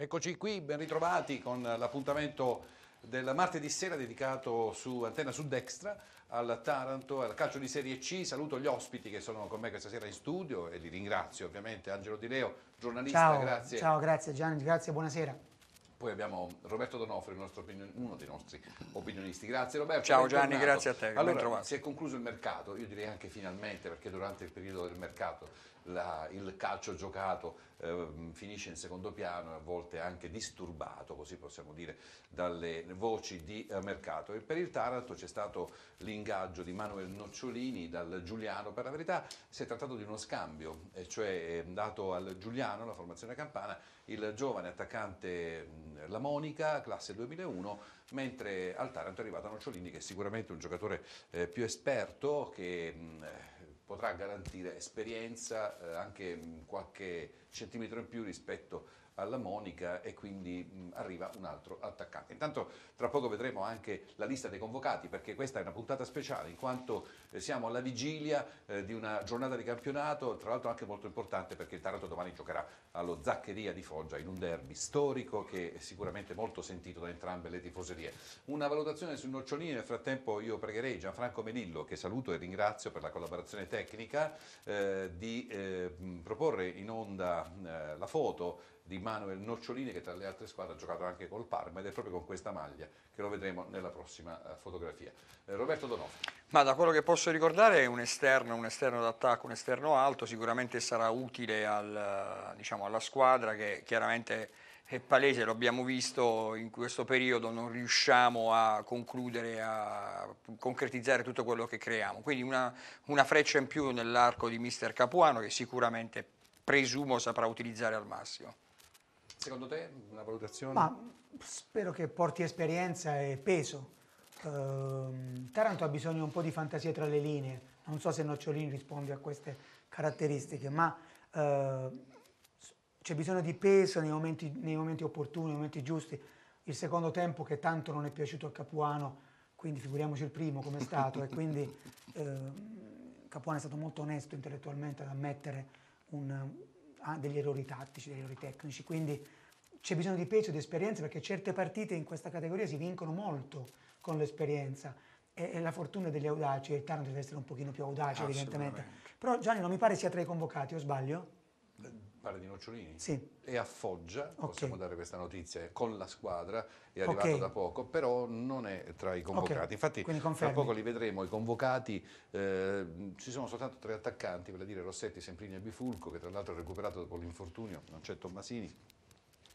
Eccoci qui, ben ritrovati con l'appuntamento del martedì sera dedicato su Antenna Sud Extra al Taranto, al calcio di Serie C. Saluto gli ospiti che sono con me questa sera in studio e li ringrazio ovviamente. Angelo Di Leo, giornalista, ciao, grazie. Ciao, grazie Gianni, grazie, buonasera. Poi abbiamo Roberto Donofrio, uno dei nostri opinionisti. Grazie Roberto. Ciao Gianni, grazie a te. Allora, si è concluso il mercato, io direi anche finalmente, perché durante il periodo del mercato la, il calcio giocato eh, finisce in secondo piano e a volte anche disturbato, così possiamo dire, dalle voci di eh, mercato. E per il Taranto c'è stato l'ingaggio di Manuel Nocciolini dal Giuliano, per la verità si è trattato di uno scambio, cioè ehm, dato al Giuliano, la formazione campana, il giovane attaccante mh, La Monica, classe 2001, mentre al Taranto è arrivato Nocciolini che è sicuramente un giocatore eh, più esperto che... Mh, potrà garantire esperienza, eh, anche mm, qualche centimetro in più rispetto alla Monica e quindi mh, mm, arriva un altro attaccante. Intanto tra poco vedremo anche la lista dei convocati perché questa è una puntata speciale in quanto eh, siamo alla vigilia eh, di una giornata di campionato, tra l'altro anche molto importante perché il Taranto domani giocherà allo Zaccheria di Foggia in un derby storico che è sicuramente molto sentito da entrambe le tifoserie. Una valutazione sui nocciolini, nel frattempo io pregherei Gianfranco Melillo che saluto e ringrazio per la collaborazione tecnica eh, di eh, proporre in onda eh, la foto di Manuel Nocciolini che tra le altre squadre ha giocato anche col Parma ed è proprio con questa maglia che lo vedremo nella prossima eh, fotografia. Eh, Roberto Donofrio. Ma da quello che posso ricordare è un esterno, un esterno d'attacco, un esterno alto, sicuramente sarà utile al, diciamo, alla squadra che chiaramente è palese, lo abbiamo visto in questo periodo, non riusciamo a concludere, a concretizzare tutto quello che creiamo. Quindi una, una freccia in più nell'arco di mister Capuano che sicuramente presumo saprà utilizzare al massimo. Secondo te una valutazione? Ma spero che porti esperienza e peso. Uh, Taranto ha bisogno un po' di fantasia tra le linee, non so se Nocciolini risponde a queste caratteristiche, ma uh, c'è bisogno di peso nei momenti, nei momenti, opportuni, nei momenti giusti. Il secondo tempo che tanto non è piaciuto a Capuano, quindi figuriamoci il primo come è stato, e quindi uh, Capuano è stato molto onesto intellettualmente ad ammettere un, ha degli errori tattici, degli errori tecnici, quindi c'è bisogno di peso, e di esperienza, perché certe partite in questa categoria si vincono molto con l'esperienza. E, e la fortuna degli audaci, il Taranto deve essere un pochino più audace evidentemente. Però Gianni non mi pare sia tra i convocati, o sbaglio? Pare di Nocciolini? Sì. è a Foggia, okay. possiamo dare questa notizia, con la squadra, è arrivato okay. da poco, però non è tra i convocati. Okay. Infatti tra poco li vedremo, i convocati, eh, ci sono soltanto tre attaccanti, vale a dire Rossetti, Semprini e Bifulco, che tra l'altro ha recuperato dopo l'infortunio, non c'è Tommasini.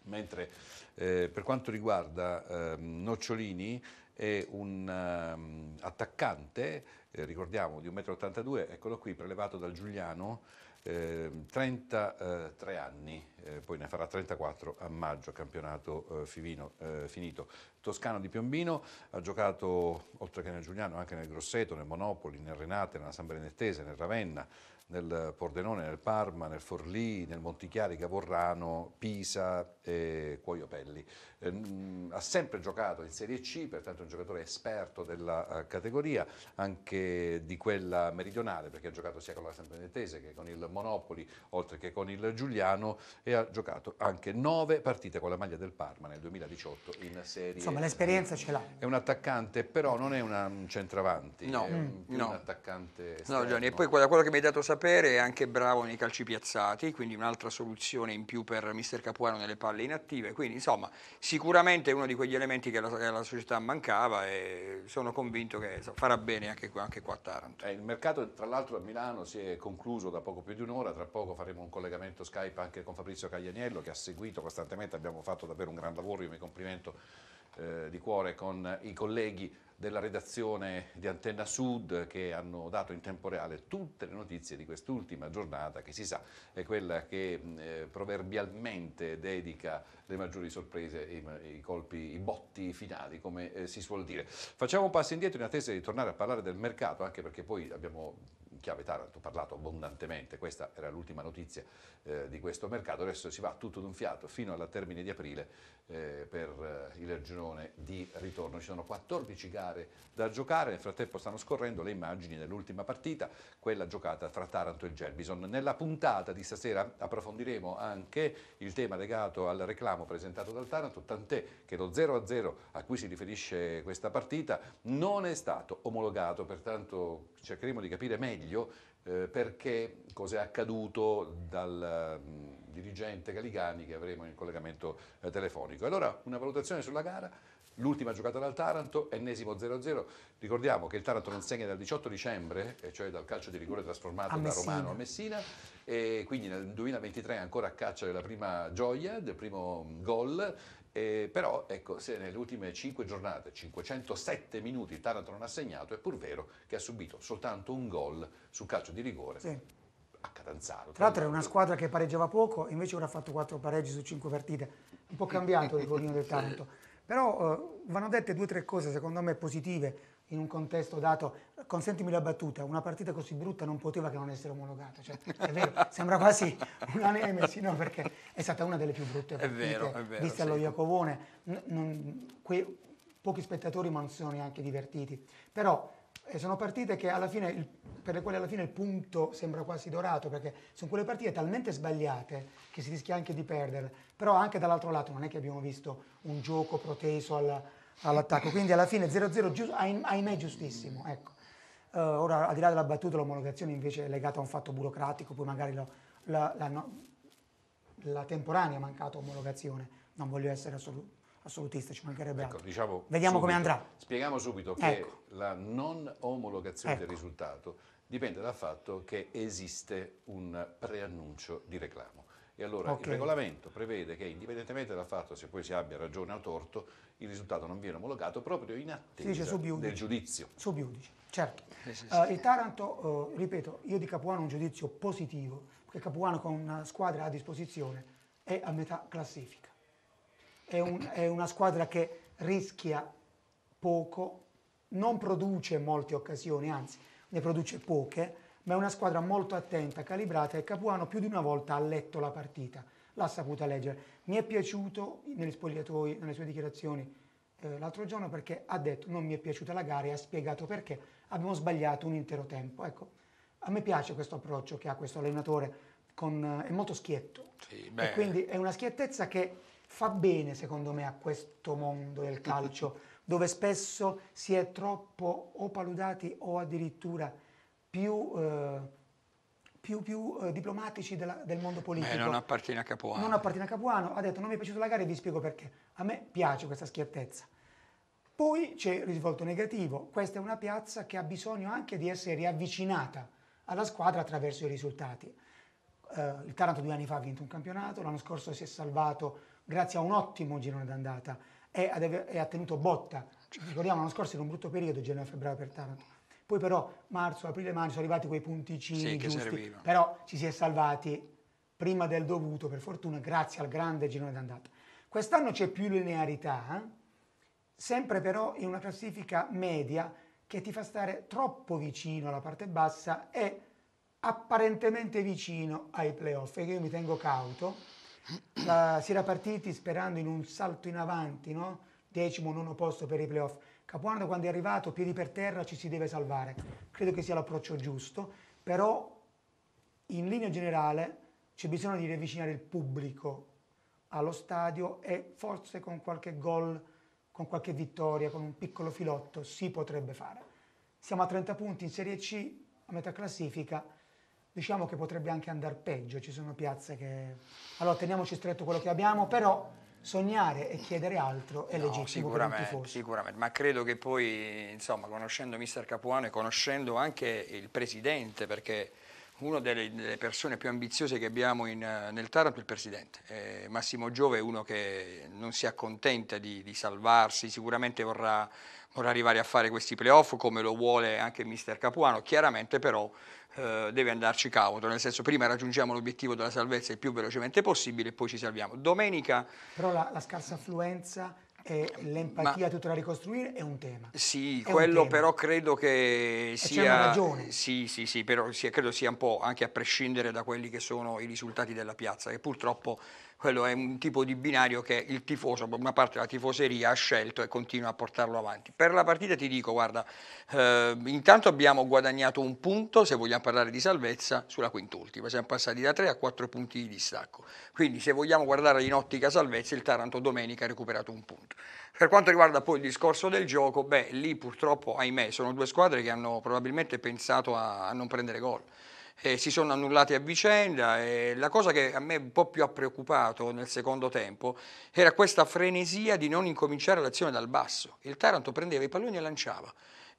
Mentre eh, per quanto riguarda eh, Nocciolini, è un um, attaccante, eh, ricordiamo, di 1,82 m, eccolo qui, prelevato dal Giuliano, eh, 33 anni, eh, poi ne farà 34 a maggio, campionato eh, fivino, eh, finito. Toscano di Piombino, ha giocato oltre che nel Giuliano anche nel Grosseto, nel Monopoli, nel Renate, nella San Benedettese, nel Ravenna, nel Pordenone, nel Parma, nel Forlì, nel Montichiari, Gavorrano, Pisa e Cuoiopelli. Ehm, ha sempre giocato in Serie C, pertanto è un giocatore esperto della eh, categoria, anche di quella meridionale, perché ha giocato sia con la Sampenetese che con il Monopoli, oltre che con il Giuliano, e ha giocato anche nove partite con la maglia del Parma nel 2018 in Serie Insomma, l'esperienza ce l'ha. È un attaccante, però non è una, un centravanti, no, mm, un, no. un attaccante esterno. No, Gianni, e poi da quello che mi hai dato sapere è anche bravo nei calci piazzati, quindi un'altra soluzione in più per mister Capuano nelle palle inattive, quindi insomma si sicuramente uno di quegli elementi che la società mancava e sono convinto che so, farà bene anche qua, anche qua a Taranto. Eh, il mercato tra l'altro a Milano si è concluso da poco più di un'ora, tra poco faremo un collegamento Skype anche con Fabrizio Caglianiello che ha seguito costantemente, abbiamo fatto davvero un gran lavoro, io mi complimento eh, di cuore con i colleghi della redazione di Antenna Sud che hanno dato in tempo reale tutte le notizie di quest'ultima giornata che si sa è quella che eh, proverbialmente dedica le maggiori sorprese, i, i colpi, i botti finali come eh, si suol dire. Facciamo un passo indietro in attesa di tornare a parlare del mercato anche perché poi abbiamo chiave Taranto, parlato abbondantemente, questa era l'ultima notizia eh, di questo mercato, adesso si va tutto d'un fiato fino alla termine di aprile eh, per eh, il girone di ritorno, ci sono 14 gare da giocare, nel frattempo stanno scorrendo le immagini dell'ultima partita, quella giocata fra Taranto e Gelbison. Nella puntata di stasera approfondiremo anche il tema legato al reclamo presentato dal Taranto, tant'è che lo 0-0 a cui si riferisce questa partita non è stato omologato, pertanto cercheremo di capire meglio meglio eh, perché cos'è accaduto dal mm, dirigente Caligani che avremo in collegamento eh, telefonico. Allora una valutazione sulla gara, l'ultima giocata dal Taranto, ennesimo 0-0, ricordiamo che il Taranto non segna dal 18 dicembre, eh, cioè dal calcio di rigore trasformato da Romano a Messina, e quindi nel 2023 ancora a caccia della prima gioia, del primo mm, gol eh, però ecco, se nelle ultime 5 giornate 507 minuti il Taranto non ha segnato, è pur vero che ha subito soltanto un gol su calcio di rigore sì. a Catanzaro. Tra l'altro è una squadra che pareggiava poco, invece ora ha fatto 4 pareggi su 5 partite, un po' cambiato il volino del Taranto. Però eh, vanno dette due o tre cose secondo me positive in un contesto dato, consentimi la battuta, una partita così brutta non poteva che non essere omologata, cioè, è vero, sembra quasi una nemesi, no, perché è stata una delle più brutte partite, è vero, è vero, vista sì. allo Iacovone, non, non, que, pochi spettatori ma non si sono neanche divertiti, però e sono partite fine, per le quali alla fine il punto sembra quasi dorato, perché sono quelle partite talmente sbagliate che si rischia anche di perdere, però anche dall'altro lato non è che abbiamo visto un gioco proteso alla, all'attacco, quindi alla fine 0-0 giusto, ahimè giustissimo. Ecco. Uh, ora al di là della battuta l'omologazione invece è legata a un fatto burocratico, poi magari lo, la, la, no, la temporanea mancata omologazione, non voglio essere assoluto assolutista, ci mancherebbe ecco, altro. Diciamo Vediamo subito, come andrà. Spieghiamo subito che ecco. la non omologazione ecco. del risultato dipende dal fatto che esiste un preannuncio di reclamo. E allora okay. il regolamento prevede che indipendentemente dal fatto se poi si abbia ragione o torto, il risultato non viene omologato proprio in attesa del giudizio. Subiudice, certo. Uh, il Taranto, uh, ripeto, io di Capuano ho un giudizio positivo, perché Capuano con una squadra a disposizione è a metà classifica è, un, è una squadra che rischia poco, non produce molte occasioni, anzi ne produce poche, ma è una squadra molto attenta, calibrata e Capuano più di una volta ha letto la partita, l'ha saputa leggere. Mi è piaciuto negli spogliatoi, nelle sue dichiarazioni eh, l'altro giorno perché ha detto non mi è piaciuta la gara e ha spiegato perché abbiamo sbagliato un intero tempo. Ecco, a me piace questo approccio che ha questo allenatore, con, eh, è molto schietto. Sì, e quindi è una schiettezza che fa bene secondo me a questo mondo del calcio dove spesso si è troppo o paludati o addirittura più, eh, più, più eh, diplomatici della, del mondo politico. Beh, non appartiene a Capuano. Non appartiene a Capuano, ha detto non mi è piaciuta la gara e vi spiego perché. A me piace questa schiettezza. Poi c'è il risvolto negativo, questa è una piazza che ha bisogno anche di essere riavvicinata alla squadra attraverso i risultati. Eh, il Taranto due anni fa ha vinto un campionato, l'anno scorso si è salvato grazie a un ottimo girone d'andata e, e ha tenuto botta. Certo. ricordiamo l'anno scorso era un brutto periodo, gennaio-febbraio per Taranto. Poi però marzo, aprile, maggio sono arrivati quei punticini sì, giusti, serviva. però ci si è salvati prima del dovuto, per fortuna, grazie al grande girone d'andata. Quest'anno c'è più linearità, eh? sempre però in una classifica media che ti fa stare troppo vicino alla parte bassa e apparentemente vicino ai playoff, e io mi tengo cauto, la, si era partiti sperando in un salto in avanti, no? decimo, nono posto per i playoff. Capuano quando è arrivato, piedi per terra, ci si deve salvare. Credo che sia l'approccio giusto, però in linea generale c'è bisogno di riavvicinare il pubblico allo stadio e forse con qualche gol, con qualche vittoria, con un piccolo filotto si potrebbe fare. Siamo a 30 punti in Serie C, a metà classifica, diciamo che potrebbe anche andare peggio, ci sono piazze che... Allora teniamoci stretto quello che abbiamo, però sognare e chiedere altro è no, legittimo sicuramente, sicuramente, ma credo che poi, insomma, conoscendo mister Capuano e conoscendo anche il presidente, perché una delle, delle, persone più ambiziose che abbiamo in, nel Taranto è il Presidente. Eh, Massimo Giove è uno che non si accontenta di, di salvarsi, sicuramente vorrà, vorrà, arrivare a fare questi playoff come lo vuole anche mister Capuano, chiaramente però eh, deve andarci cauto, nel senso prima raggiungiamo l'obiettivo della salvezza il più velocemente possibile e poi ci salviamo. Domenica... Però la, la scarsa affluenza e l'empatia Ma, tutta da ricostruire è un tema. Sì, è quello tema. però credo che sia... E c'è una ragione. Sì, sì, sì, però sia, credo sia un po' anche a prescindere da quelli che sono i risultati della piazza, che purtroppo quello è un tipo di binario che il tifoso, una parte della tifoseria ha scelto e continua a portarlo avanti. Per la partita ti dico, guarda, eh, intanto abbiamo guadagnato un punto, se vogliamo parlare di salvezza, sulla quintultima, siamo passati da 3 a 4 punti di distacco, quindi se vogliamo guardare in ottica salvezza il Taranto domenica ha recuperato un punto. Per quanto riguarda poi il discorso del gioco, beh, lì purtroppo, ahimè, sono due squadre che hanno probabilmente pensato a, a non prendere gol eh, si sono annullati a vicenda e la cosa che a me un po' più ha preoccupato nel secondo tempo era questa frenesia di non incominciare l'azione dal basso. Il Taranto prendeva i palloni e lanciava.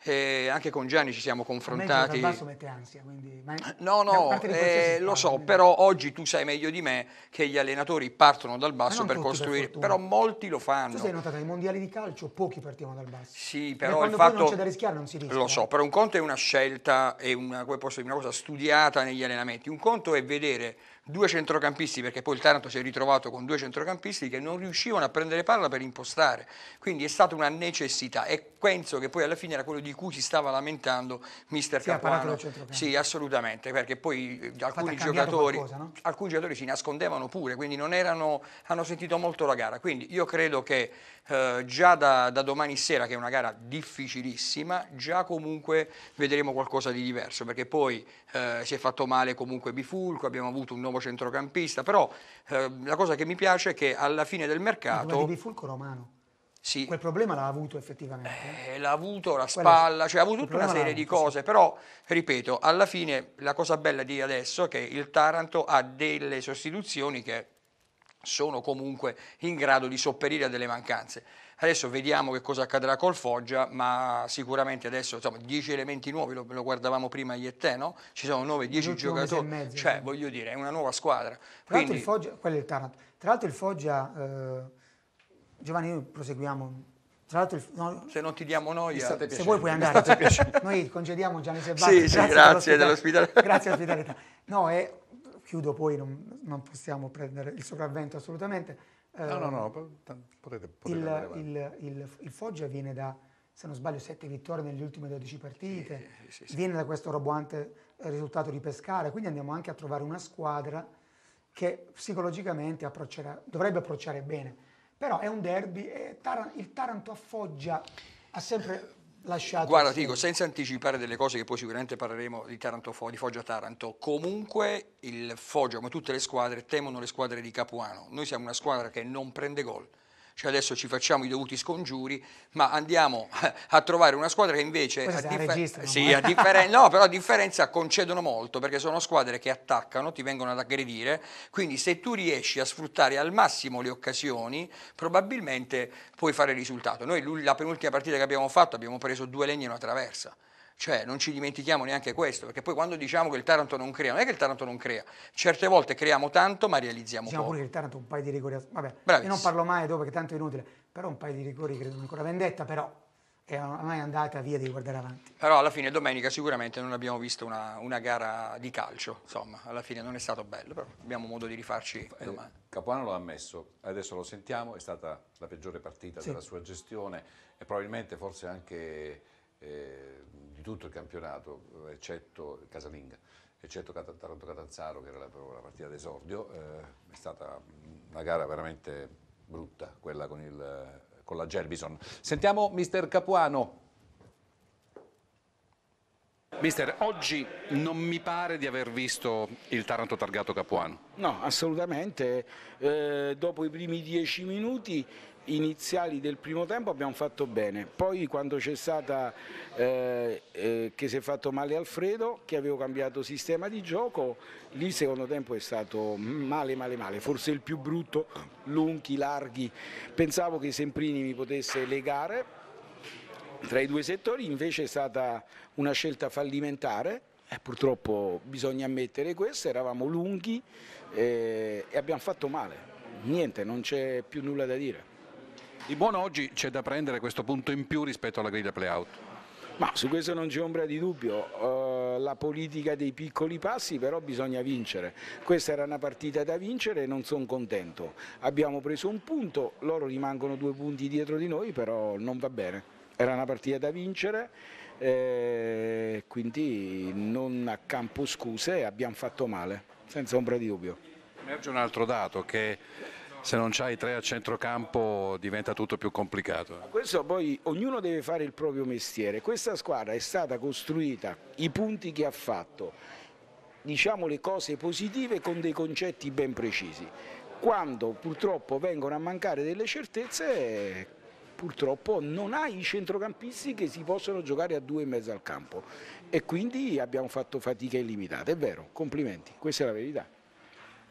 Eh, anche con Gianni ci siamo confrontati. A basso mette ansia, quindi... Ma no, no, eh, lo so, quindi... però oggi tu sai meglio di me che gli allenatori partono dal basso per costruire, per però molti lo fanno. Tu sei notato, nei mondiali di calcio pochi partivano dal basso. Sì, cioè, però il fatto... non c'è da rischiare non si rischia. Lo so, però un conto è una scelta, è una, una cosa studiata negli allenamenti, un conto è vedere due centrocampisti, perché poi il Taranto si è ritrovato con due centrocampisti che non riuscivano a prendere palla per impostare, quindi è stata una necessità e penso che poi alla fine era quello di cui si stava lamentando mister sì, Capuano. Sì, assolutamente, perché poi eh, alcuni giocatori, qualcosa, no? alcuni giocatori si nascondevano pure, quindi non erano, hanno sentito molto la gara, quindi io credo che eh, già da, da, domani sera, che è una gara difficilissima, già comunque vedremo qualcosa di diverso, perché poi eh, si è fatto male comunque Bifulco, abbiamo avuto un nuovo centrocampista, però eh, la cosa che mi piace è che alla fine del mercato... Ma Bifulco romano. Sì. Quel problema l'ha avuto effettivamente. Eh, l'ha avuto la spalla, cioè ha avuto tutta una serie di cose, sì. però ripeto, alla fine la cosa bella di adesso è che il Taranto ha delle sostituzioni che sono comunque in grado di sopperire a delle mancanze. Adesso vediamo che cosa accadrà col Foggia, ma sicuramente adesso insomma, 10 elementi nuovi, lo, lo, guardavamo prima io e te, no? Ci sono 9-10 giocatori, mezzo, cioè sì. voglio dire, è una nuova squadra. Tra l'altro il Foggia, quello è il Taranto, tra l'altro il Foggia, eh, Giovanni noi proseguiamo, tra l'altro il, no, se non ti diamo noia, se vuoi puoi andare, noi concediamo Gianni Sebastiano, sì, grazie, sì, grazie dell'ospitalità. Grazie all'ospitalità. No, è chiudo poi, non, non possiamo prendere il sopravvento assolutamente. Eh, no, no, no, ehm, potete, potete il, il, il, il, Foggia viene da, se non sbaglio, 7 vittorie nelle ultime 12 partite, sì, sì, sì. viene da questo roboante eh, risultato di pescare, quindi andiamo anche a trovare una squadra che psicologicamente dovrebbe approcciare bene. Però è un derby e eh, Taran il Taranto a Foggia ha sempre lasciato. Guarda, ti dico, senza anticipare delle cose che poi sicuramente parleremo di, Taranto, di Foggia Taranto, comunque il Foggia, come tutte le squadre, temono le squadre di Capuano. Noi siamo una squadra che non prende gol cioè adesso ci facciamo i dovuti scongiuri, ma andiamo a trovare una squadra che invece... A, differ- sì, eh. a, differen- no, a differenza concedono molto, perché sono squadre che attaccano, ti vengono ad aggredire, quindi se tu riesci a sfruttare al massimo le occasioni, probabilmente puoi fare risultato. Noi la penultima partita che abbiamo fatto abbiamo preso due legni e una traversa. Cioè non ci dimentichiamo neanche questo, perché poi quando diciamo che il Taranto non crea, non è che il Taranto non crea, certe volte creiamo tanto ma realizziamo diciamo poco. Diciamo pure che il Taranto un paio di rigori, vabbè, Bravissimo. io non parlo mai dopo perché tanto è inutile, però un paio di rigori credo ancora vendetta, però è ormai andata via di guardare avanti. Però alla fine domenica sicuramente non abbiamo visto una, una gara di calcio, insomma, alla fine non è stato bello, però abbiamo modo di rifarci eh, domani. Capuano l'ha ammesso, adesso lo sentiamo, è stata la peggiore partita sì. della sua gestione e probabilmente forse anche... Eh, tutto il campionato, eh, eccetto Casalinga, eccetto Taranto Catanzaro che era la, la partita d'esordio, eh, è stata una gara veramente brutta quella con, il, con la Gerbison. Sentiamo mister Capuano. Mister, oggi non mi pare di aver visto il Taranto targato Capuano. No, assolutamente. Eh, dopo i primi dieci minuti iniziali del primo tempo abbiamo fatto bene, poi quando c'è stata eh, eh, che si è fatto male Alfredo, che avevo cambiato sistema di gioco, lì il secondo tempo è stato male male male, forse il più brutto, lunghi, larghi, pensavo che Semprini mi potesse legare tra i due settori, invece è stata una scelta fallimentare, eh, purtroppo bisogna ammettere questo, eravamo lunghi eh, e abbiamo fatto male, niente, non c'è più nulla da dire. Di buono oggi c'è da prendere questo punto in più rispetto alla griglia playout? Ma su questo non c'è ombra di dubbio, uh, la politica dei piccoli passi però bisogna vincere, questa era una partita da vincere e non sono contento, abbiamo preso un punto, loro rimangono due punti dietro di noi però non va bene, era una partita da vincere eh, quindi non a campo scuse abbiamo fatto male, senza ombra di dubbio. Emerge un altro dato che se non c'hai tre a centrocampo diventa tutto più complicato. Questo poi ognuno deve fare il proprio mestiere. Questa squadra è stata costruita, i punti che ha fatto, diciamo le cose positive con dei concetti ben precisi. Quando purtroppo vengono a mancare delle certezze, purtroppo non ha i centrocampisti che si possono giocare a due e mezzo al campo e quindi abbiamo fatto fatica illimitata, è vero, complimenti, questa è la verità.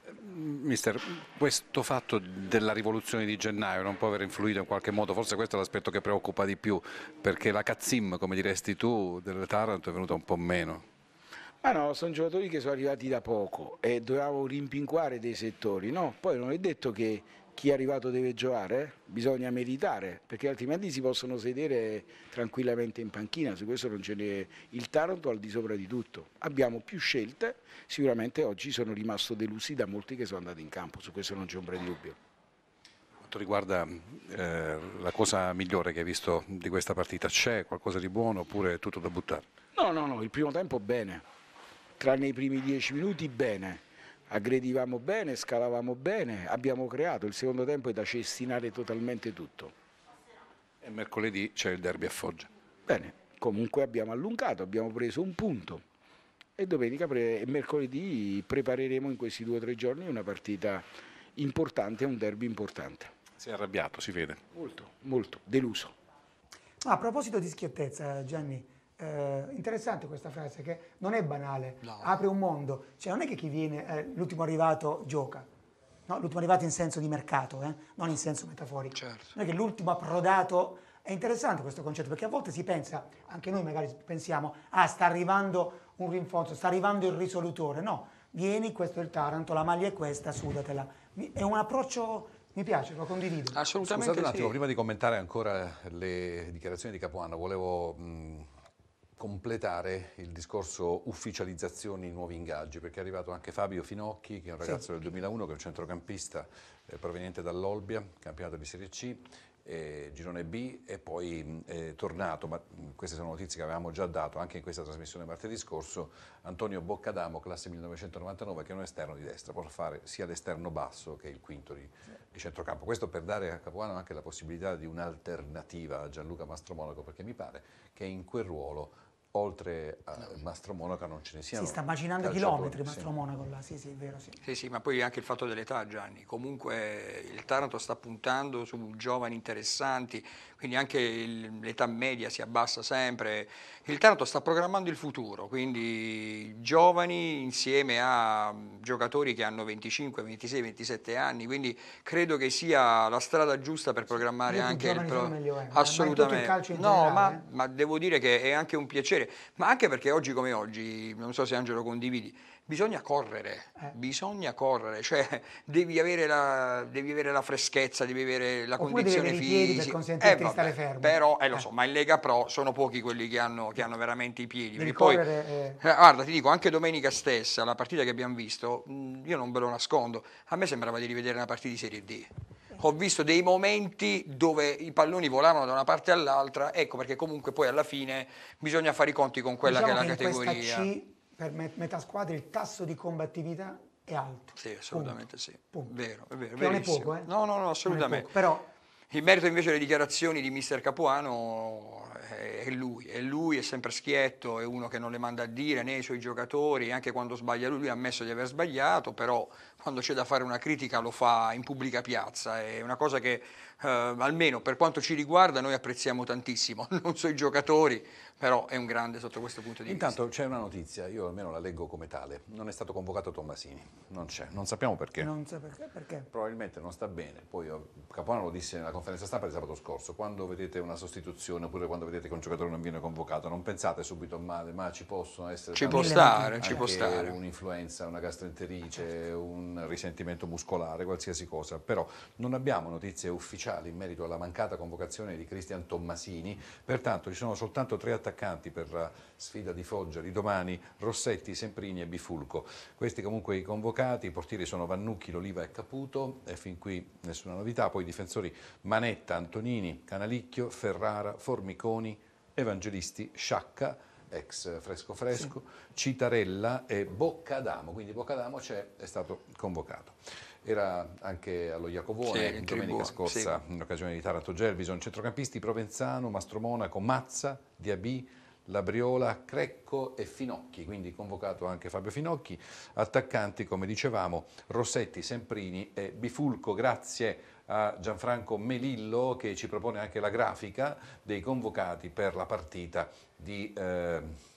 Eh, mister, questo fatto della rivoluzione di gennaio non può aver influito in qualche modo, forse questo è l'aspetto che preoccupa di più, perché la Cazzim, come diresti tu, del Taranto è venuta un po' meno. Ma no, sono giocatori che sono arrivati da poco e dovevamo rimpinguare dei settori, no? Poi non è detto che chi è arrivato deve giocare, bisogna meritare, perché altrimenti si possono sedere tranquillamente in panchina, su questo non ce n'è il Taranto al di sopra di tutto. Abbiamo più scelte, sicuramente oggi sono rimasto delusi da molti che sono andati in campo, su questo non c'è ombra di dubbio. Quanto riguarda eh, la cosa migliore che hai visto di questa partita, c'è qualcosa di buono oppure è tutto da buttare? No, no, no, il primo tempo bene, tranne i primi dieci minuti bene aggredivamo bene, scalavamo bene, abbiamo creato il secondo tempo è da cestinare totalmente tutto. E mercoledì c'è il derby a Foggia. Bene, comunque abbiamo allungato, abbiamo preso un punto e domenica e mercoledì prepareremo in questi due o tre giorni una partita importante, un derby importante. Si è arrabbiato, si vede. Molto, molto, deluso. Ah, a proposito di schiettezza, Gianni, eh, interessante questa frase che non è banale, no. apre un mondo, cioè non è che chi viene, eh, l'ultimo arrivato gioca, no? l'ultimo arrivato in senso di mercato, eh? non in senso metaforico, certo. non è che l'ultimo approdato, è interessante questo concetto perché a volte si pensa, anche noi magari pensiamo, ah sta arrivando un rinforzo, sta arrivando il risolutore, no, vieni, questo è il Taranto, la maglia è questa, sudatela, è un approccio mi piace, lo condivido. Assolutamente. Scusate un attimo, sì. prima di commentare ancora le dichiarazioni di Capuano, volevo mh, completare il discorso ufficializzazioni, nuovi ingaggi, perché è arrivato anche Fabio Finocchi, che è un ragazzo sì. del 2001, che è un centrocampista eh, proveniente dall'Olbia, campionato di Serie C, eh, girone B e poi eh, tornato, ma mm, queste sono notizie che avevamo già dato anche in questa trasmissione martedì scorso, Antonio Boccadamo, classe 1999, che è un esterno di destra, può fare sia l'esterno basso che il quinto di, di centrocampo. Questo per dare a Capuano anche la possibilità di un'alternativa a Gianluca Mastromonaco, perché mi pare che in quel ruolo oltre a Mastro Monaco non ce ne siano. Si sta macinando chilometri Mastro sì. Monaco là, sì, sì, è vero, sì. Sì, sì, ma poi anche il fatto dell'età, Gianni. Comunque il Taranto sta puntando su giovani interessanti, quindi anche l'età media si abbassa sempre. Il Taranto sta programmando il futuro, quindi giovani insieme a mm, giocatori che hanno 25, 26, 27 anni, quindi credo che sia la strada giusta per programmare Io anche il pro... migliore, eh, assolutamente. Ma no, generale, ma, eh? ma devo dire che è anche un piacere, ma anche perché oggi come oggi, non so se Angelo condividi, bisogna correre, eh. bisogna correre, cioè devi avere, la, devi avere, la, freschezza, devi avere la Oppure condizione devi avere I piedi per consentirti eh, vabbè, stare fermo. Però, eh, lo eh. so, ma in Lega Pro sono pochi quelli che hanno, che hanno veramente i piedi. Perché poi, è... Eh. Eh, guarda, ti dico, anche domenica stessa, la partita che abbiamo visto, mm, io non ve lo nascondo, a me sembrava di rivedere una partita di Serie D ho visto dei momenti dove i palloni volavano da una parte all'altra, ecco perché comunque poi alla fine bisogna fare i conti con quella diciamo che è la che categoria. C, per metà squadra il tasso di combattività è alto. Sì, assolutamente Punto. sì. Punto. Vero, è vero. non è poco, eh? No, no, no, assolutamente. Poco, però in merito invece alle dichiarazioni di mister Capuano eh, è lui, è lui, è sempre schietto, è uno che non le manda a dire né ai suoi giocatori, anche quando sbaglia lui, lui ha ammesso di aver sbagliato, però quando c'è da fare una critica lo fa in pubblica piazza, è una cosa che eh, almeno per quanto ci riguarda noi apprezziamo tantissimo, non so i giocatori, però è un grande sotto questo punto di Intanto vista. Intanto c'è una notizia, io almeno la leggo come tale, non è stato convocato Tommasini, non c'è, non sappiamo perché. Non sa perché, perché? Probabilmente non sta bene, poi eh, Capone lo disse nella conferenza stampa di sabato scorso, quando vedete una sostituzione oppure quando vedete che un giocatore non viene convocato, non pensate subito male, ma ci possono essere... Ci può stare, ci può stare. Un'influenza, una gastroenterice, un risentimento muscolare, qualsiasi cosa, però non abbiamo notizie ufficiali locale in merito alla mancata convocazione di Cristian Tommasini, pertanto ci sono soltanto tre attaccanti per la sfida di Foggia di domani, Rossetti, Semprini e Bifulco. Questi comunque i convocati, i portieri sono Vannucchi, Loliva e Caputo, e fin qui nessuna novità, poi i difensori Manetta, Antonini, Canalicchio, Ferrara, Formiconi, Evangelisti, Sciacca, ex Fresco Fresco, sì. Citarella e Boccadamo, quindi Boccadamo c'è, è stato convocato era anche allo Iacovone sì, domenica scorsa, sì. in occasione di Taranto Gervison, centrocampisti Provenzano, Mastromonaco, Mazza, Diabì, Labriola, Crecco e Finocchi, quindi convocato anche Fabio Finocchi, attaccanti come dicevamo Rossetti, Semprini e Bifulco, grazie a Gianfranco Melillo che ci propone anche la grafica dei convocati per la partita di... Eh,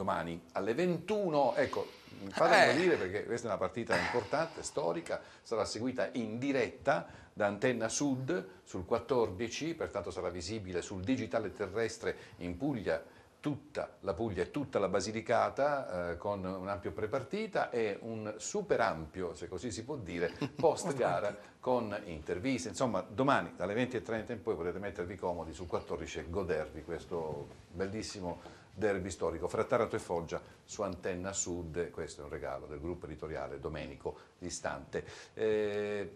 domani alle 21. Ecco, fatemelo eh. dire perché questa è una partita importante, storica, sarà seguita in diretta da Antenna Sud sul 14, pertanto sarà visibile sul digitale terrestre in Puglia tutta la Puglia e tutta la Basilicata eh, con un ampio prepartita e un super ampio, se così si può dire, post gara con interviste. Insomma, domani dalle 20.30 in poi potete mettervi comodi sul 14 e godervi questo bellissimo derby storico fra Taranto e Foggia su Antenna Sud, questo è un regalo del gruppo editoriale Domenico Distante. Eh,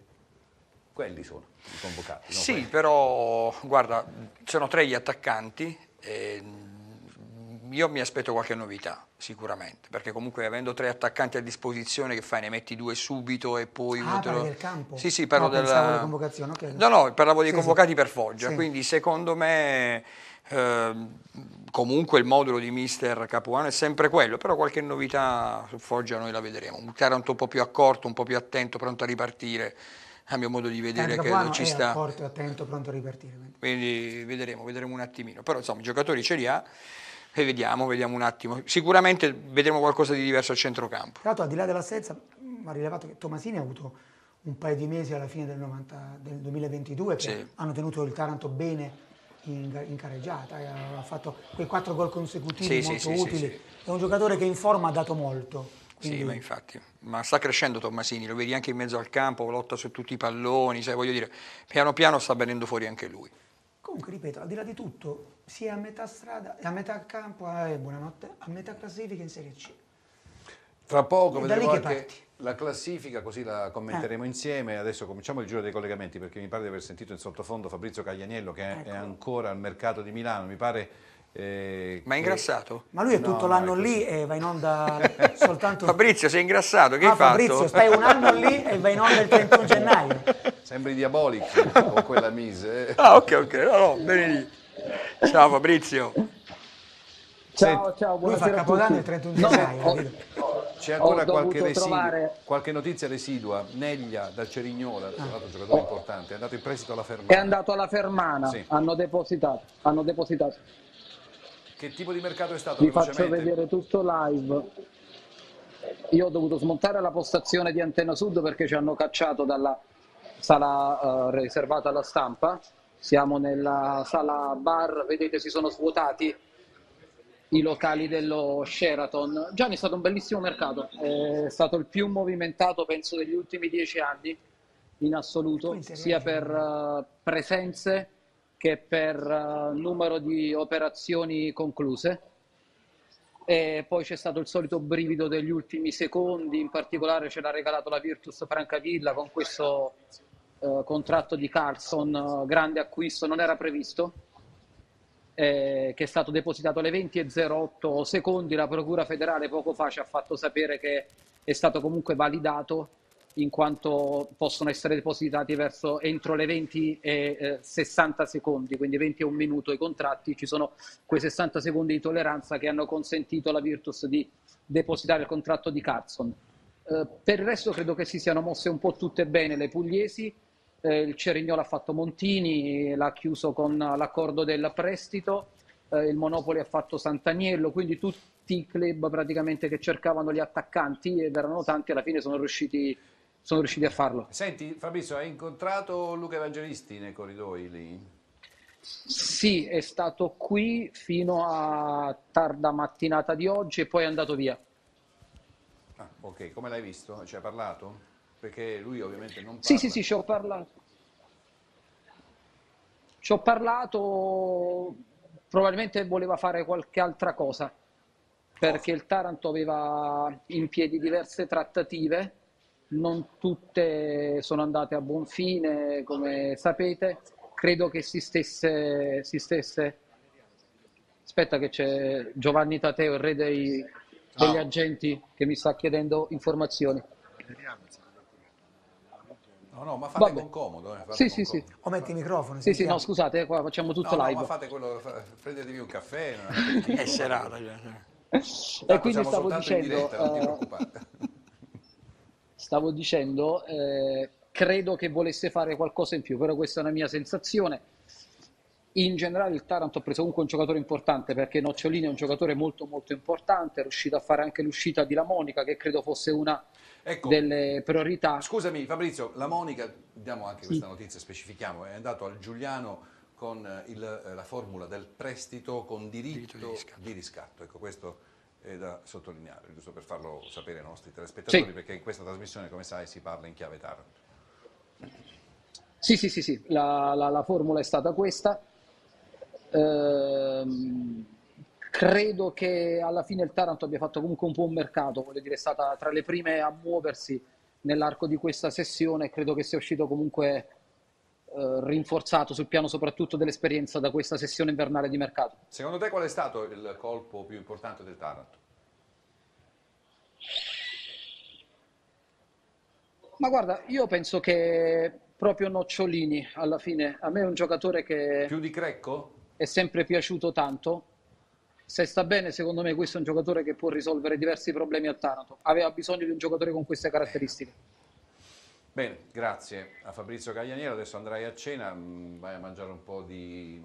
quelli sono i convocati. Sì, quelli. però guarda, sono tre gli attaccanti. Eh, io mi aspetto qualche novità, sicuramente, perché comunque avendo tre attaccanti a disposizione, che fai? Ne metti due subito e poi ah, uno te lo... del campo? Sì, sì, parlo no, della... della convocazione, okay. No, no, parlavo dei sì, convocati sì. per Foggia, sì. quindi secondo me Ehm, comunque il modulo di mister Capuano è sempre quello, però qualche novità su Foggia noi la vedremo. Un Taranto un po' più accorto, un po' più attento, pronto a ripartire. A mio modo di vedere, credo ci sta. Accorto, attento, pronto a ripartire. Quindi. vedremo, vedremo un attimino. Però insomma, i giocatori ce li ha e vediamo, vediamo un attimo. Sicuramente vedremo qualcosa di diverso al centrocampo. Tra l'altro, al di là dell'assenza, mi ha rilevato che Tomasini ha avuto un paio di mesi alla fine del, 90, del 2022 che sì. hanno tenuto il Taranto bene in, in careggiata, eh, ha fatto quei quattro gol consecutivi sì, molto sì, utili, sì, è un giocatore che in forma ha dato molto. Quindi... Sì, ma infatti, ma sta crescendo Tommasini, lo vedi anche in mezzo al campo, lotta su tutti i palloni, sai, voglio dire, piano piano sta venendo fuori anche lui. Comunque, ripeto, al di là di tutto, si è a metà strada, a metà campo, eh, buonanotte, a metà classifica in Serie C. Tra poco vedremo anche la classifica, così la commenteremo eh. insieme. Adesso cominciamo il giro dei collegamenti perché mi pare di aver sentito in sottofondo Fabrizio Caglianiello che ecco. è ancora al mercato di Milano, mi pare... Eh, ma è ingrassato? Ma lui è tutto l'anno è lì e va in onda soltanto... Fabrizio, sei ingrassato, che ah, hai Fabrizio, fatto? Fabrizio, stai un anno lì e vai in onda il 31 gennaio. Sembri diabolico con quella mise. Ah, ok, ok, no, no, bene lì. Ciao Fabrizio. Ciao, Senti, ciao, buonasera Lui fa Capodanno il 31 gennaio. No, c'è ancora qualche, trovare... qualche, notizia residua? Neglia dal Cerignola, è un ah. giocatore oh. importante, è andato in prestito alla Fermana. È andato alla Fermana, sì. hanno, depositato, hanno depositato. Che tipo di mercato è stato? Vi faccio vedere tutto live. Io ho dovuto smontare la postazione di Antena Sud perché ci hanno cacciato dalla sala uh, riservata alla stampa. Siamo nella sala bar, vedete si sono svuotati i locali dello Sheraton. Gianni è stato un bellissimo mercato, è stato il più movimentato penso degli ultimi dieci anni in assoluto, sia per eh, presenze che per eh, numero di operazioni concluse. E poi c'è stato il solito brivido degli ultimi secondi, in particolare ce l'ha regalato la Virtus Francavilla con questo uh, contratto di Carlson, grande acquisto, non era previsto eh, che è stato depositato alle 20.08 secondi. La Procura federale poco fa ci ha fatto sapere che è stato comunque validato in quanto possono essere depositati verso, entro le 20 e eh, 60 secondi, quindi 20 e un minuto i contratti, ci sono quei 60 secondi di tolleranza che hanno consentito alla Virtus di depositare il contratto di Carson. Eh, per il resto credo che si siano mosse un po' tutte bene le pugliesi, eh, il Cerignolo ha fatto Montini, l'ha chiuso con l'accordo del prestito, eh, il Monopoli ha fatto Sant'Agnello, quindi tutti i club praticamente che cercavano gli attaccanti ed erano tanti, alla fine sono riusciti, sono riusciti a farlo. Senti Fabrizio, hai incontrato Luca Evangelisti nei corridoi lì? Sì, è stato qui fino a tarda mattinata di oggi e poi è andato via. Ah, ok, come l'hai visto? Ci hai parlato? Perché lui ovviamente non parla. Sì, sì, sì, ci ho parlato. Ci ho parlato, probabilmente voleva fare qualche altra cosa, perché il Taranto aveva in piedi diverse trattative, non tutte sono andate a buon fine, come sapete. Credo che si stesse, si stesse aspetta che c'è Giovanni Tateo, il re dei, degli oh. agenti, che mi sta chiedendo informazioni. Vediamo. No, no, ma fate Vabbè. con comodo. Eh, fate sì, con sì, comodo. sì. O metti il microfono. Sì, sentiamo. sì, no, scusate, eh, qua facciamo tutto no, live. No, fate quello, prendetevi un caffè. Una... È serata. Cioè, cioè. e quindi stavo dicendo... Diretta, uh, stavo dicendo, eh, credo che volesse fare qualcosa in più, però questa è una mia sensazione. In generale il Taranto ha preso comunque un giocatore importante perché Nocciolini è un giocatore molto molto importante, è riuscito a fare anche l'uscita di La Monica che credo fosse una ecco, delle priorità. Scusami Fabrizio, la Monica, diamo anche questa notizia, specifichiamo, è andato al Giuliano con eh, il, eh, la formula del prestito con diritto, diritto di riscatto. Di riscatto. Ecco, questo è da sottolineare, giusto per farlo sapere ai nostri telespettatori, sì. perché in questa trasmissione, come sai, si parla in chiave Taranto. Sì, sì, sì, sì. La, la, la formula è stata questa. Ehm credo che alla fine il Taranto abbia fatto comunque un buon mercato, voglio dire, è stata tra le prime a muoversi nell'arco di questa sessione e credo che sia uscito comunque eh, rinforzato sul piano soprattutto dell'esperienza da questa sessione invernale di mercato. Secondo te qual è stato il colpo più importante del Taranto? Ma guarda, io penso che proprio Nocciolini alla fine, a me è un giocatore che... Più di Crecco? È sempre piaciuto tanto, se sta bene, secondo me questo è un giocatore che può risolvere diversi problemi a Taranto. Aveva bisogno di un giocatore con queste caratteristiche. Bene, grazie a Fabrizio Caglianiero. Adesso andrai a cena, mm, vai a mangiare un po' di...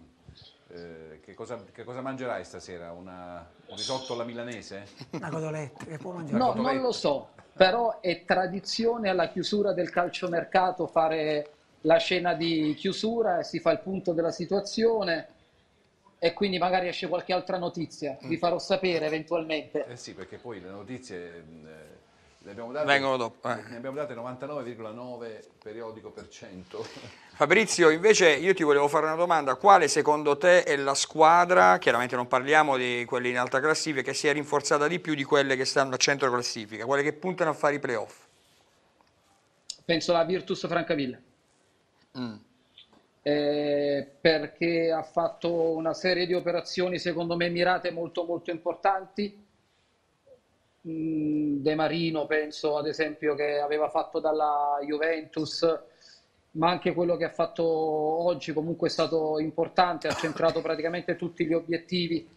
Eh, che, cosa, che, cosa, mangerai stasera? Una, un risotto alla milanese? Una cotoletta, che può mangiare? No, non lo so, però è tradizione alla chiusura del calciomercato fare la cena di chiusura, si fa il punto della situazione e quindi magari esce qualche altra notizia, vi mm. farò sapere eventualmente. Eh sì, perché poi le notizie eh, le abbiamo date, vengono dopo. Eh. Ne abbiamo date 99,9 periodico per cento. Fabrizio, invece io ti volevo fare una domanda. Quale secondo te è la squadra, chiaramente non parliamo di quelle in alta classifica, che si è rinforzata di più di quelle che stanno a centro classifica, quelle che puntano a fare i playoff? Penso la Virtus Francavilla. Mm eh, perché ha fatto una serie di operazioni secondo me mirate molto molto importanti. Mm, De Marino penso ad esempio che aveva fatto dalla Juventus, ma anche quello che ha fatto oggi comunque è stato importante, ha centrato praticamente tutti gli obiettivi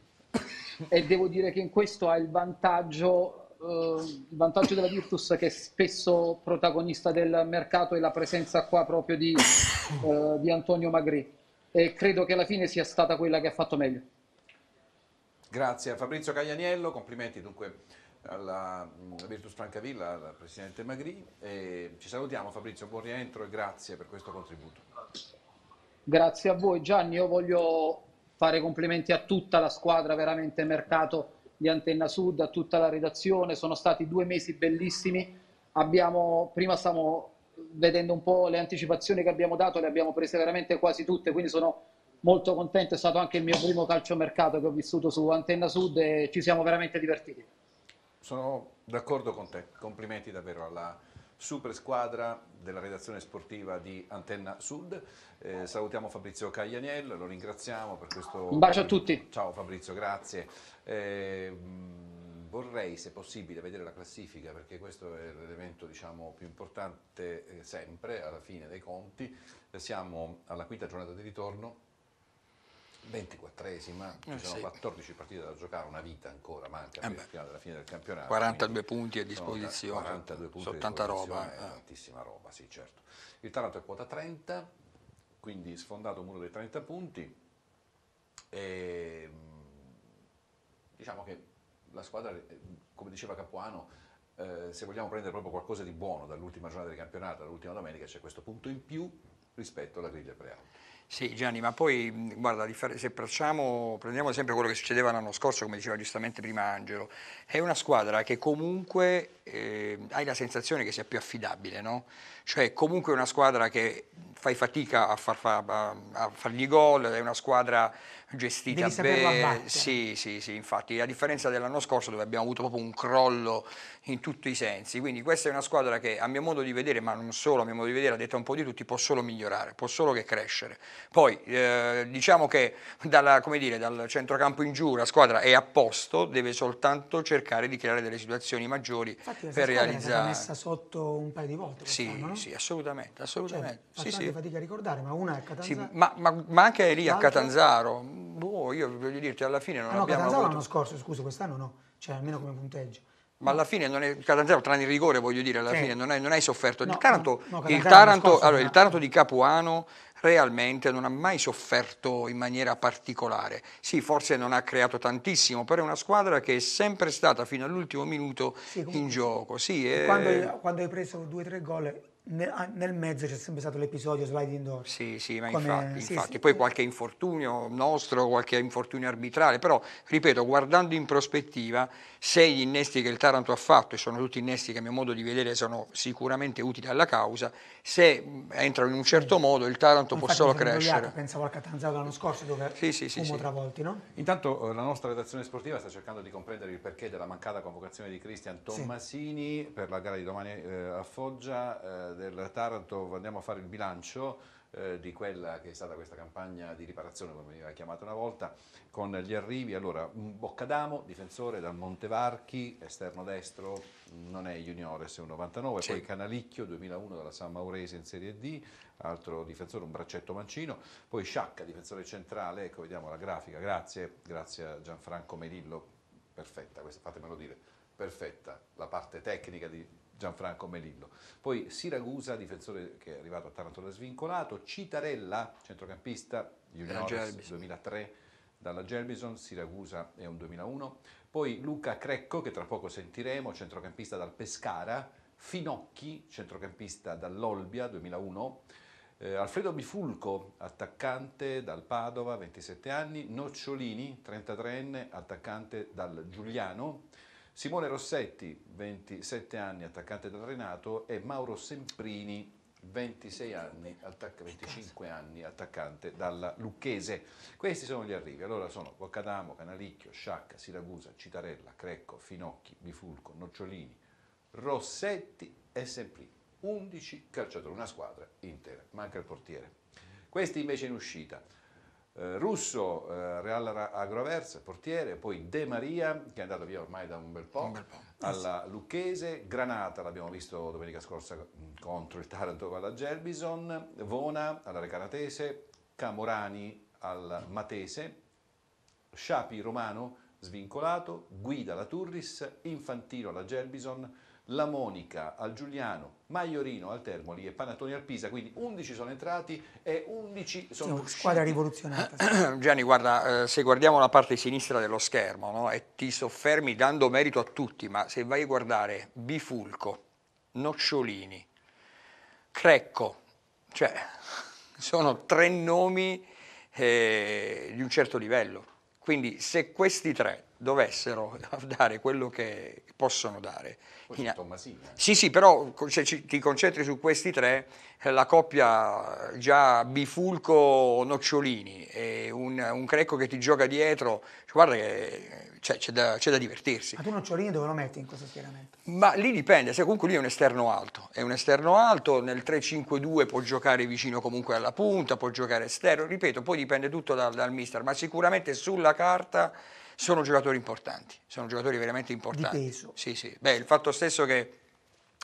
e devo dire che in questo ha il vantaggio eh, il vantaggio della Virtus che è spesso protagonista del mercato è la presenza qua proprio di, eh, di Antonio Magri e credo che alla fine sia stata quella che ha fatto meglio. Grazie a Fabrizio Caglianiello, complimenti dunque alla mm, Virtus Francavilla, al Presidente Magri e ci salutiamo Fabrizio, buon rientro e grazie per questo contributo. Grazie a voi Gianni, io voglio fare complimenti a tutta la squadra, veramente mercato di Antenna Sud, a tutta la redazione, sono stati due mesi bellissimi, abbiamo, prima stiamo vedendo un po' le anticipazioni che abbiamo dato, le abbiamo prese veramente quasi tutte, quindi sono molto contento, è stato anche il mio primo calciomercato che ho vissuto su Antenna Sud e ci siamo veramente divertiti. Sono d'accordo con te, complimenti davvero alla super squadra della redazione sportiva di Antenna Sud. Eh, salutiamo Fabrizio Caglianiello, lo ringraziamo per questo... Un bacio a tutti. Ciao Fabrizio, grazie. Eh, vorrei, se possibile, vedere la classifica, perché questo è l'elemento diciamo, più importante eh, sempre, alla fine dei conti. Siamo alla quinta giornata di ritorno 24esima, ci eh, sono sì. 14 partite da giocare, una vita ancora manca eh beh, fino alla fine del campionato. 42 punti a disposizione, 42 punti so, tanta roba. Eh. Tantissima roba, sì certo. Il Taranto è quota 30, quindi sfondato il muro dei 30 punti e ehm, diciamo che la squadra, eh, come diceva Capuano, eh, se vogliamo prendere proprio qualcosa di buono dall'ultima giornata del campionato, dall'ultima domenica, c'è questo punto in più rispetto alla griglia pre prealto. Sì Gianni, ma poi guarda, se facciamo, prendiamo sempre quello che succedeva l'anno scorso, come diceva giustamente prima Angelo, è una squadra che comunque eh, hai la sensazione che sia più affidabile, no? Cioè comunque è una squadra che fai fatica a, far, a fargli gol, è una squadra gestita bene. Sì, sì, sì, infatti, a differenza dell'anno scorso dove abbiamo avuto proprio un crollo in tutti i sensi. Quindi questa è una squadra che a mio modo di vedere, ma non solo a mio modo di vedere, ha detto un po' di tutti, può solo migliorare, può solo che crescere. Poi eh, diciamo che dalla, dire, dal centrocampo in giù la squadra è a posto, deve soltanto cercare di creare delle situazioni maggiori infatti, per realizzare. È messa sotto un paio di volte. Sì, no? sì, assolutamente, cioè, assolutamente. Cioè, sì, sì. fatica a ricordare, ma una è a Catanzaro. Sì, ma, ma, ma anche lì a Catanzaro boh, io voglio dirti, alla fine non ah, no, abbiamo avuto... l'anno scorso, scusa, quest'anno no, cioè almeno come punteggio. Ma alla fine non è Catanzaro, tranne il rigore, voglio dire, alla sì. fine non hai, non hai sofferto. No, il Taranto, no, il Taranto, scorso, allora, il Taranto di Capuano realmente non ha mai sofferto in maniera particolare. Sì, forse non ha creato tantissimo, però è una squadra che è sempre stata fino all'ultimo minuto sì, in gioco. Sì, e... Eh, quando, quando, hai preso due o tre gol Ah, nel mezzo c'è sempre stato l'episodio sliding door. Sì, sì, ma Come... infatti, sì, infatti. Sì, poi sì. qualche infortunio nostro, qualche infortunio arbitrale, però ripeto, guardando in prospettiva, se gli innesti che il Taranto ha fatto, e sono tutti innesti che a mio modo di vedere sono sicuramente utili alla causa, se entrano in un certo modo il Taranto infatti, può solo crescere. pensavo al Catanzaro l'anno scorso dove sì, sì, sì, travolti, no? Intanto eh, la nostra redazione sportiva sta cercando di comprendere il perché della mancata convocazione di Cristian Tommasini per la gara di domani eh, a Foggia. Eh, del Taranto andiamo a fare il bilancio eh, di quella che è stata questa campagna di riparazione, come veniva chiamata una volta, con gli arrivi. Allora, Boccadamo, difensore dal Montevarchi, esterno destro, non è juniore, è un 99, poi Canalicchio, 2001 dalla San Maurese in Serie D, altro difensore, un braccetto mancino, poi Sciacca, difensore centrale, ecco, vediamo la grafica, grazie, grazie a Gianfranco Melillo, perfetta, questa, fatemelo dire, perfetta, la parte tecnica di Gianfranco Melillo. Poi Siragusa, difensore che è arrivato a Taranto da svincolato, Citarella, centrocampista, Juniores 2003 dalla Gerbison, Siragusa è un 2001, poi Luca Crecco che tra poco sentiremo, centrocampista dal Pescara, Finocchi, centrocampista dall'Olbia 2001, eh, Alfredo Bifulco, attaccante dal Padova, 27 anni, Nocciolini, 33enne, attaccante dal Giuliano, Simone Rossetti, 27 anni, attaccante del Renato, e Mauro Semprini, 26 anni, attacca, 25 anni, attaccante dalla Lucchese. Questi sono gli arrivi. Allora sono Boccadamo, Canalicchio, Sciacca, Siracusa, Citarella, Crecco, Finocchi, Bifulco, Nocciolini, Rossetti e Semprini. 11 calciatori, una squadra intera, manca il portiere. Questi invece in uscita eh, Russo, eh, Real Agroversa, portiere, poi De Maria, che è andato via ormai da un bel po', un bel po'. alla Lucchese, Granata, l'abbiamo visto domenica scorsa mm, contro il Taranto alla Gelbison, Vona alla Recanatese, Camorani al Matese, Sciapi Romano svincolato, Guida alla Turris, Infantino alla Gelbison, la Monica, al Giuliano, Maiorino al Termoli e Panatoni al Pisa, quindi 11 sono entrati e 11 sono no, squadra rivoluzionata. Gianni, guarda, eh, se guardiamo la parte sinistra dello schermo no, e ti soffermi dando merito a tutti, ma se vai a guardare Bifulco, Nocciolini, Crecco, cioè sono tre nomi eh, di un certo livello. Quindi se questi tre dovessero dare quello che possono dare. In... Eh. Sì, sì, però se ci, ti concentri su questi tre, eh, la coppia già Bifulco-Nocciolini e un, un Crecco che ti gioca dietro, cioè, guarda che cioè, c'è, da, c'è, da, divertirsi. Ma tu Nocciolini dove lo metti in questo schieramento? Ma lì dipende, se comunque lì è un esterno alto, è un esterno alto, nel 3-5-2 può giocare vicino comunque alla punta, può giocare esterno, ripeto, poi dipende tutto dal, dal mister, ma sicuramente sulla carta sono giocatori importanti, sono giocatori veramente importanti. Di peso. Sì, sì. Beh, il fatto stesso che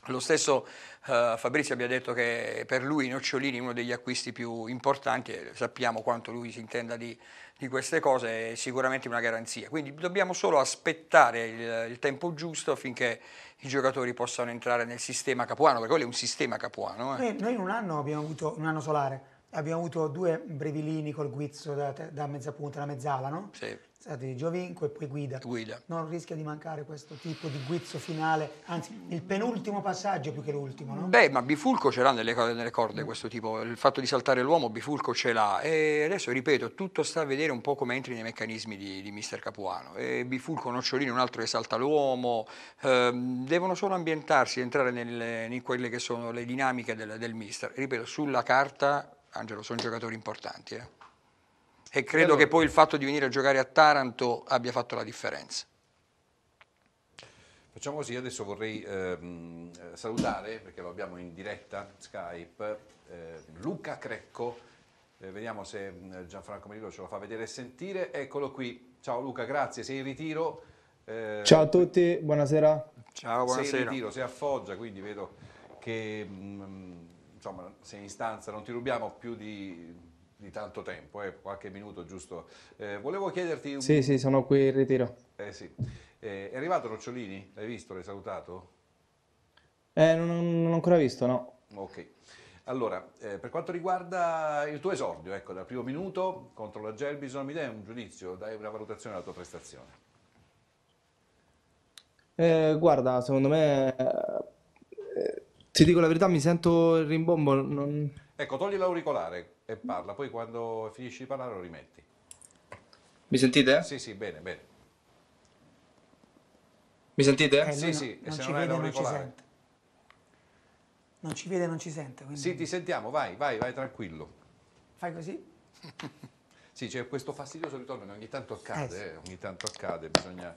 lo stesso uh, Fabrizio abbia detto che per lui Nocciolini è uno degli acquisti più importanti, sappiamo quanto lui si intenda di, di queste cose, è sicuramente una garanzia. Quindi dobbiamo solo aspettare il, il, tempo giusto affinché i giocatori possano entrare nel sistema capuano, perché quello è un sistema capuano. Eh. eh noi, noi, in un anno abbiamo avuto, un anno solare, abbiamo avuto due brevilini col guizzo da, da mezza punta, da mezzala, no? Sì stato di Giovinco e poi Guida. Guida. Non rischia di mancare questo tipo di guizzo finale, anzi il penultimo passaggio più che l'ultimo, no? Beh, ma Bifulco ce l'ha nelle, nelle, corde questo tipo, il fatto di saltare l'uomo Bifulco ce l'ha e adesso ripeto, tutto sta a vedere un po' come entri nei meccanismi di, di mister Capuano. E Bifulco, Nocciolini, un altro che salta l'uomo, ehm, devono solo ambientarsi, entrare nel, in quelle che sono le dinamiche del, del mister. Ripeto, sulla carta, Angelo, sono giocatori importanti, eh. E credo allora. che poi il fatto di venire a giocare a Taranto abbia fatto la differenza. Facciamo così, adesso vorrei ehm, salutare, perché lo abbiamo in diretta, Skype, eh, Luca Crecco, eh, vediamo se mm, Gianfranco Merigo ce lo fa vedere e sentire, eccolo qui, ciao Luca, grazie, sei in ritiro. Eh, ciao a tutti, buonasera. Ciao, buonasera. Sei in ritiro, sei a Foggia, quindi vedo che mh, mm, insomma, sei in stanza, non ti rubiamo più di di tanto tempo, eh, qualche minuto giusto. Eh, volevo chiederti... Un... Sì, sì, sono qui in ritiro. Eh, sì. Eh, è arrivato Rocciolini? L'hai visto? L'hai salutato? Eh, non, non ho ancora visto, no. Ok. Allora, eh, per quanto riguarda il tuo esordio, ecco, dal primo minuto contro la Gelbison, mi dai un giudizio, dai una valutazione alla tua prestazione? guarda, secondo me, ti dico la verità, mi sento il rimbombo, non Ecco, togli l'auricolare e parla, poi quando finisci di parlare lo rimetti. Mi sentite? Sì, sì, bene, bene. Mi sentite? Eh, sì, no, sì, non, e se non hai l'auricolare. Non, non ci vede, non ci sente. Quindi... Sì, ti sentiamo, vai, vai, vai tranquillo. Fai così? sì, c'è questo fastidioso ritorno ogni tanto accade, eh, sì. eh, ogni tanto accade, bisogna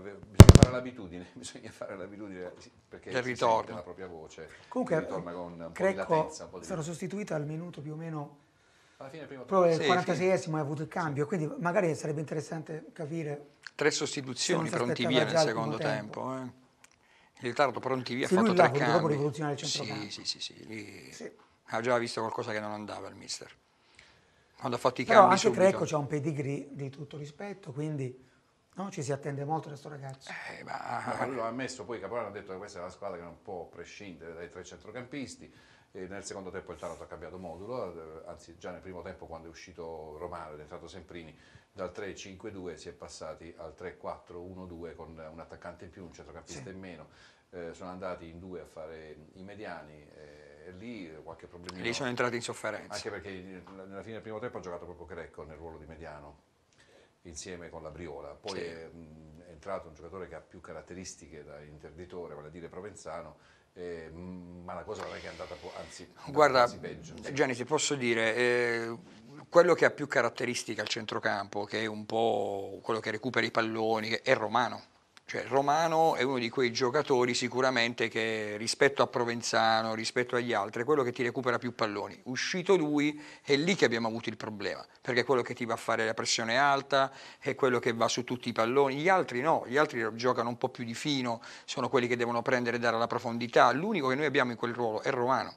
bisogna fare l'abitudine, bisogna fare l'abitudine perché del ritorno. la propria voce. Comunque ritorna con un Crec po' latenza, un po sostituita al minuto più o meno alla fine prima però il 46esimo hai avuto il cambio, sì. quindi magari sarebbe interessante capire tre sostituzioni pronti via nel secondo tempo. tempo eh. Il ritardo pronti via ha fatto tre cambi. Dopo rivoluzionare il centrocampo. Sì, sì, sì, lì sì. ha già visto qualcosa che non andava il mister. Quando ha fatto i Però cambi anche subito. Crecco c'ha un pedigree di tutto rispetto, quindi No, ci si attende molto da questo ragazzo. Eh, ma... Lui ha ammesso, poi Caporano ha detto che questa è la squadra che non può prescindere dai tre centrocampisti. E nel secondo tempo il Taranto ha cambiato modulo, eh, anzi già nel primo tempo quando è uscito Romano ed è entrato Semprini, dal 3-5-2 si è passati al 3-4-1-2 con un attaccante in più, un centrocampista sì. in meno. Eh, sono andati in due a fare i mediani. Eh, lì qualche problemino. Lì sono entrati in sofferenza. Anche perché eh, nella fine del primo tempo ha giocato proprio Greco nel ruolo di mediano insieme con la Briola. Poi sì. è, mh, è, entrato un giocatore che ha più caratteristiche da interditore, vale a dire Provenzano. Eh, ma la cosa non è che è andata po- anzi, Guarda, anzi peggio. Gianni, ti posso dire, eh, quello che ha più caratteristiche al centrocampo, che è un po' quello che recupera i palloni, è Romano cioè, Romano è uno di quei giocatori sicuramente che rispetto a Provenzano, rispetto agli altri, è quello che ti recupera più palloni. Uscito lui è lì che abbiamo avuto il problema, perché è quello che ti va a fare la pressione alta, è quello che va su tutti i palloni. Gli altri no, gli altri giocano un po' più di fino, sono quelli che devono prendere e dare alla profondità. L'unico che noi abbiamo in quel ruolo è Romano.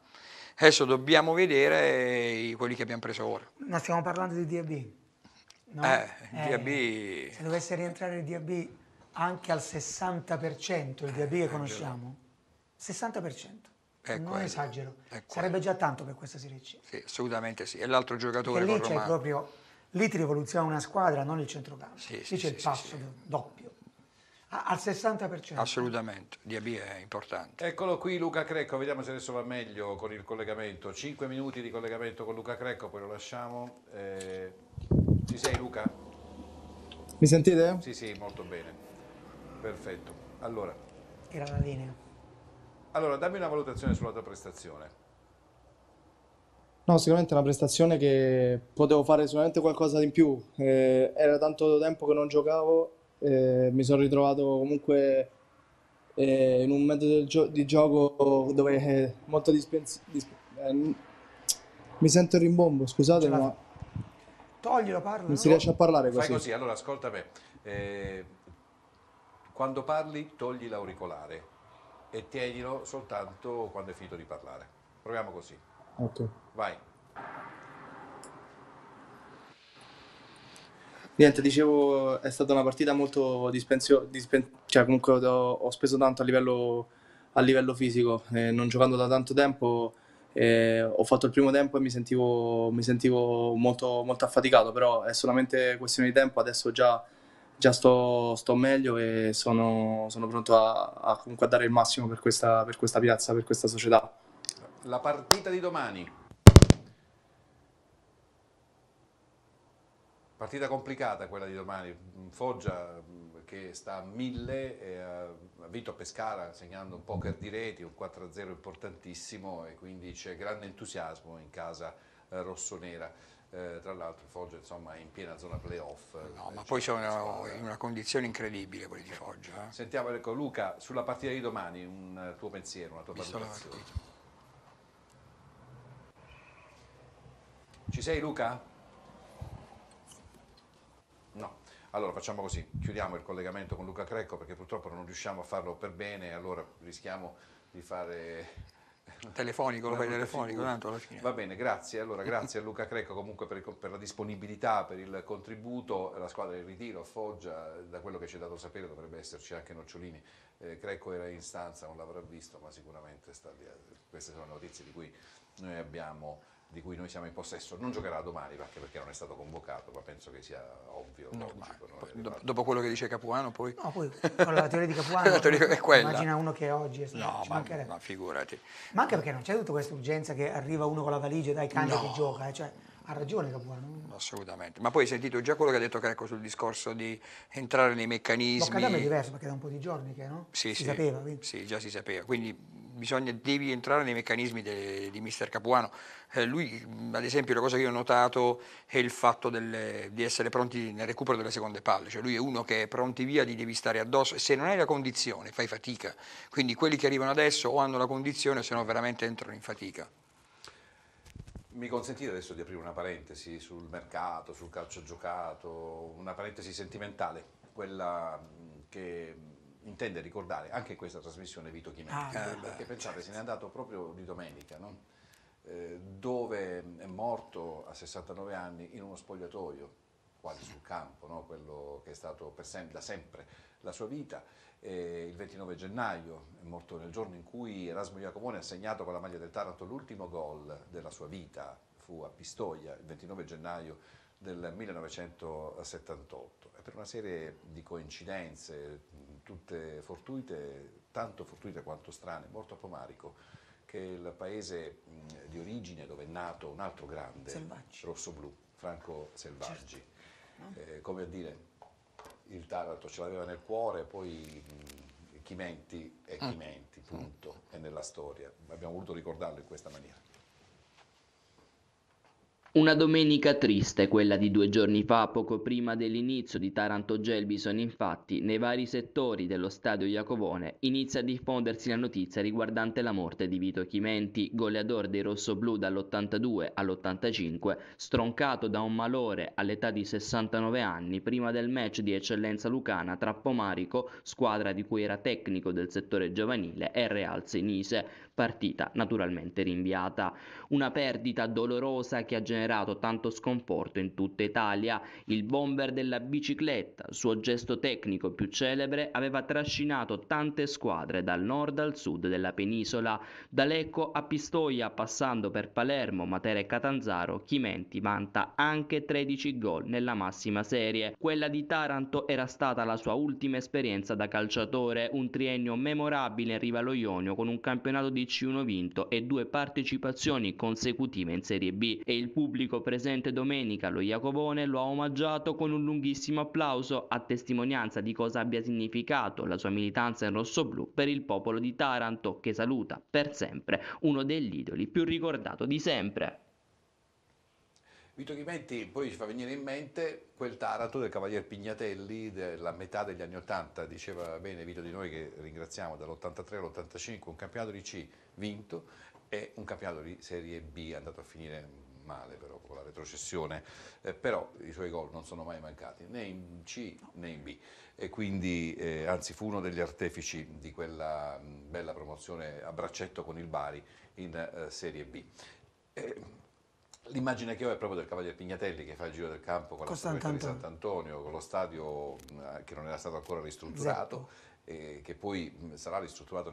Adesso dobbiamo vedere quelli che abbiamo preso ora. Ma stiamo parlando di DAB. No? Eh, eh, DAB... Se dovesse rientrare il DAB anche al 60% il DAB eh, che conosciamo? 60%. È ecco, non quello, eh, esagero, ecco, eh. sarebbe già tanto per questa Serie C. Sì, assolutamente sì. E l'altro giocatore Perché lì c'è proprio lì ti rivoluziona una squadra, non il centrocampo. Sì, sì, lì c'è il passo doppio. al 60%. Assolutamente, DAB è importante. Eccolo qui Luca Crecco, vediamo se adesso va meglio con il collegamento. 5 minuti di collegamento con Luca Crecco, poi lo lasciamo. Eh, ci sei Luca? Mi sentite? Sì, sì, molto bene. Perfetto. Allora. Era la linea. Allora, dammi una valutazione sulla tua prestazione. No, sicuramente è una prestazione che potevo fare sicuramente qualcosa di più. Eh, era tanto tempo che non giocavo, eh, mi sono ritrovato comunque eh, in un metodo gio di gioco dove eh, molto dispensi... Disp eh, mi sento in rimbombo, scusate, la... ma... Toglilo, parlo. Non si riesce a parlare così. Fai così, allora ascolta me. Eh, quando parli togli l'auricolare e tienilo soltanto quando è finito di parlare. Proviamo così. Ok. Vai. Niente, dicevo, è stata una partita molto dispensio, dispen- cioè comunque ho, ho, speso tanto a livello, a livello fisico, eh, non giocando da tanto tempo eh, ho fatto il primo tempo e mi sentivo, mi sentivo molto, molto affaticato, però è solamente questione di tempo, adesso già già sto, sto meglio e sono, sono pronto a, a, comunque dare il massimo per questa, per questa piazza, per questa società. La partita di domani. Partita complicata quella di domani, Foggia che sta a 1000, ha vinto a Pescara segnando un poker di reti, un 4-0 importantissimo e quindi c'è grande entusiasmo in casa eh, rossonera eh, tra l'altro Foggia insomma, è in piena zona playoff. No, eh, ma cioè, poi sono in una eh. condizione incredibile quelli di Foggia. Eh. Sentiamo ecco, Luca, sulla partita di domani un tuo pensiero, una tua valutazione. Ci sei Luca? No. Allora facciamo così, chiudiamo il collegamento con Luca Crecco perché purtroppo non riusciamo a farlo per bene allora rischiamo di fare telefonico, lo fai telefonico, tanto alla fine. Va bene, grazie. Allora, grazie a Luca Crecco comunque per, per, la disponibilità, per il contributo. La squadra in ritiro a Foggia, da quello che ci è dato sapere dovrebbe esserci anche Nocciolini. Eh, Crecco era in stanza, non l'avrà visto, ma sicuramente sta, queste sono notizie di cui noi abbiamo di cui noi siamo in possesso, non giocherà domani anche perché non è stato convocato, ma penso che sia ovvio. No, logico, no? Do, dopo quello che dice Capuano poi... No, poi con la teoria di Capuano teoria è quella. immagina uno che oggi è stato... No, ma, ma, figurati. Ma anche perché non c'è tutta questa urgenza che arriva uno con la valigia e dai cani che gioca, eh? cioè, ha ragione Capuano. Assolutamente, ma poi hai sentito già quello che ha detto Crecco sul discorso di entrare nei meccanismi... Boccadam è diverso perché da un po' di giorni che no? Sì, si sì. sapeva. Quindi. Sì, già si sapeva, quindi bisogna, devi entrare nei meccanismi de, di mister Capuano. Eh, lui, ad esempio, la cosa che io ho notato è il fatto delle, di essere pronti nel recupero delle seconde palle, cioè lui è uno che è pronti via, gli devi stare addosso e se non hai la condizione fai fatica, quindi quelli che arrivano adesso o hanno la condizione o se no veramente entrano in fatica. Mi consentite adesso di aprire una parentesi sul mercato, sul calcio giocato, una parentesi sentimentale, quella che intende ricordare anche questa trasmissione Vito Chimetti, ah, eh, perché beh, pensate certo. se n'è andato proprio di domenica, no? Eh, dove è morto a 69 anni in uno spogliatoio, quasi sul campo, no? quello che è stato sem- da sempre la sua vita. Eh, il 29 gennaio è morto nel giorno in cui Erasmo Iacomone ha segnato con la maglia del Taranto l'ultimo gol della sua vita, fu a Pistoia il 29 gennaio del 1978 e per una serie di coincidenze tutte fortuite, tanto fortuite quanto strane, morto a Pomarico, che è il paese mh, di origine dove è nato un altro grande, Selvaggi. rosso-blu, Franco Selvaggi. Certo. Eh, come a dire, il Taranto ce l'aveva nel cuore, poi mh, Chimenti è Chimenti, mm. punto, è nella storia. Abbiamo voluto ricordarlo in questa maniera. Una domenica triste quella di due giorni fa, poco prima dell'inizio di Taranto Gelbison, infatti, nei vari settori dello stadio Iacovone inizia a diffondersi la notizia riguardante la morte di Vito Chimenti, goleador dei rossoblù dall'82 all'85, stroncato da un malore all'età di 69 anni prima del match di eccellenza lucana tra Pomarico, squadra di cui era tecnico del settore giovanile, e Real Senise partita naturalmente rinviata. Una perdita dolorosa che ha generato tanto sconforto in tutta Italia. Il bomber della bicicletta, suo gesto tecnico più celebre, aveva trascinato tante squadre dal nord al sud della penisola, da Lecco a Pistoia, passando per Palermo, Matera e Catanzaro, Chimenti vanta anche 13 gol nella massima serie. Quella di Taranto era stata la sua ultima esperienza da calciatore, un triennio memorabile in riva Ionio con un campionato di c1 vinto e due partecipazioni consecutive in Serie B e il pubblico presente domenica allo Iacovone lo ha omaggiato con un lunghissimo applauso a testimonianza di cosa abbia significato la sua militanza in rossoblù per il popolo di Taranto che saluta per sempre uno degli idoli più ricordato di sempre. Vito Chimenti poi ci fa venire in mente quel Taranto del Cavalier Pignatelli della metà degli anni Ottanta, diceva bene Vito di noi che ringraziamo dall'83 all'85 un campionato di C vinto e un campionato di Serie B andato a finire male però con la retrocessione, eh, però i suoi gol non sono mai mancati né in C né in B e quindi eh, anzi fu uno degli artefici di quella mh, bella promozione a braccetto con il Bari in eh, Serie B. Eh, L'immagine che ho è proprio del Cavaliere Pignatelli che fa il giro del campo con, con la statua di Sant'Antonio, con lo stadio eh, che non era stato ancora ristrutturato. Esatto. Eh, che poi sarà ristrutturato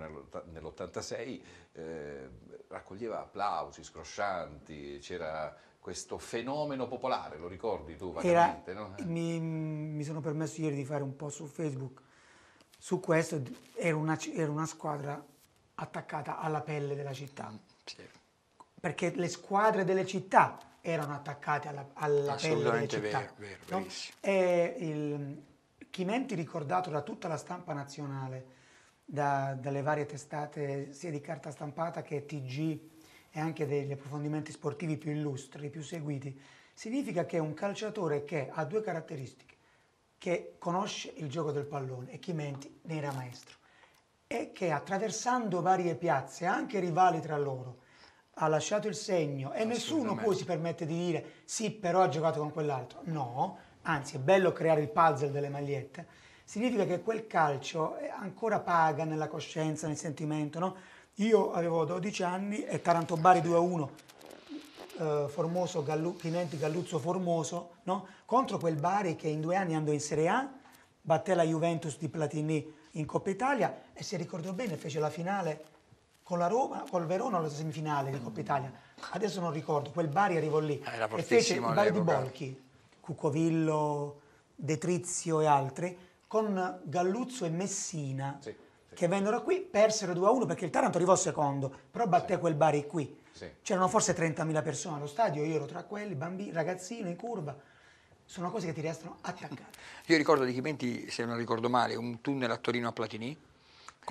nell'86, eh, raccoglieva applausi scroscianti, c'era questo fenomeno popolare, lo ricordi tu vagamente? Era, no? Eh. mi, mi, sono permesso ieri di fare un po' su Facebook, su questo era una, era una squadra attaccata alla pelle della città. Mm, sì perché le squadre delle città erano attaccate alla, alla pelle delle città. Vero, vero, no? Chimenti ricordato da tutta la stampa nazionale, da, dalle varie testate sia di carta stampata che TG e anche degli approfondimenti sportivi più illustri, più seguiti, significa che è un calciatore che ha due caratteristiche, che conosce il gioco del pallone e Chimenti ne era maestro, e che attraversando varie piazze, anche rivali tra loro, ha lasciato il segno e nessuno poi si permette di dire sì però ha giocato con quell'altro. No, anzi è bello creare il puzzle delle magliette, significa che quel calcio ancora paga nella coscienza, nel sentimento. No? Io avevo 12 anni e Taranto Bari 2-1, eh, Formoso, Gallu- Pimenti, Galluzzo, Formoso, no? contro quel Bari che in due anni andò in Serie A, batté la Juventus di Platini in Coppa Italia e se ricordo bene fece la finale con la Roma, col Verona alla semifinale di Coppa Italia. Adesso non ricordo, quel Bari arrivò lì ah, Era e fece il Bari di Bolchi, Cucovillo, Detrizio e altri, con Galluzzo e Messina, sì, sì. che vennero qui, persero 2-1 perché il Taranto arrivò secondo, però batté sì. quel Bari qui. C'erano forse 30.000 persone allo stadio, io ero tra quelli, bambini, ragazzino in curva sono cose che ti restano attaccate. Io ricordo di Chimenti, se non ricordo male, un tunnel a Torino a Platini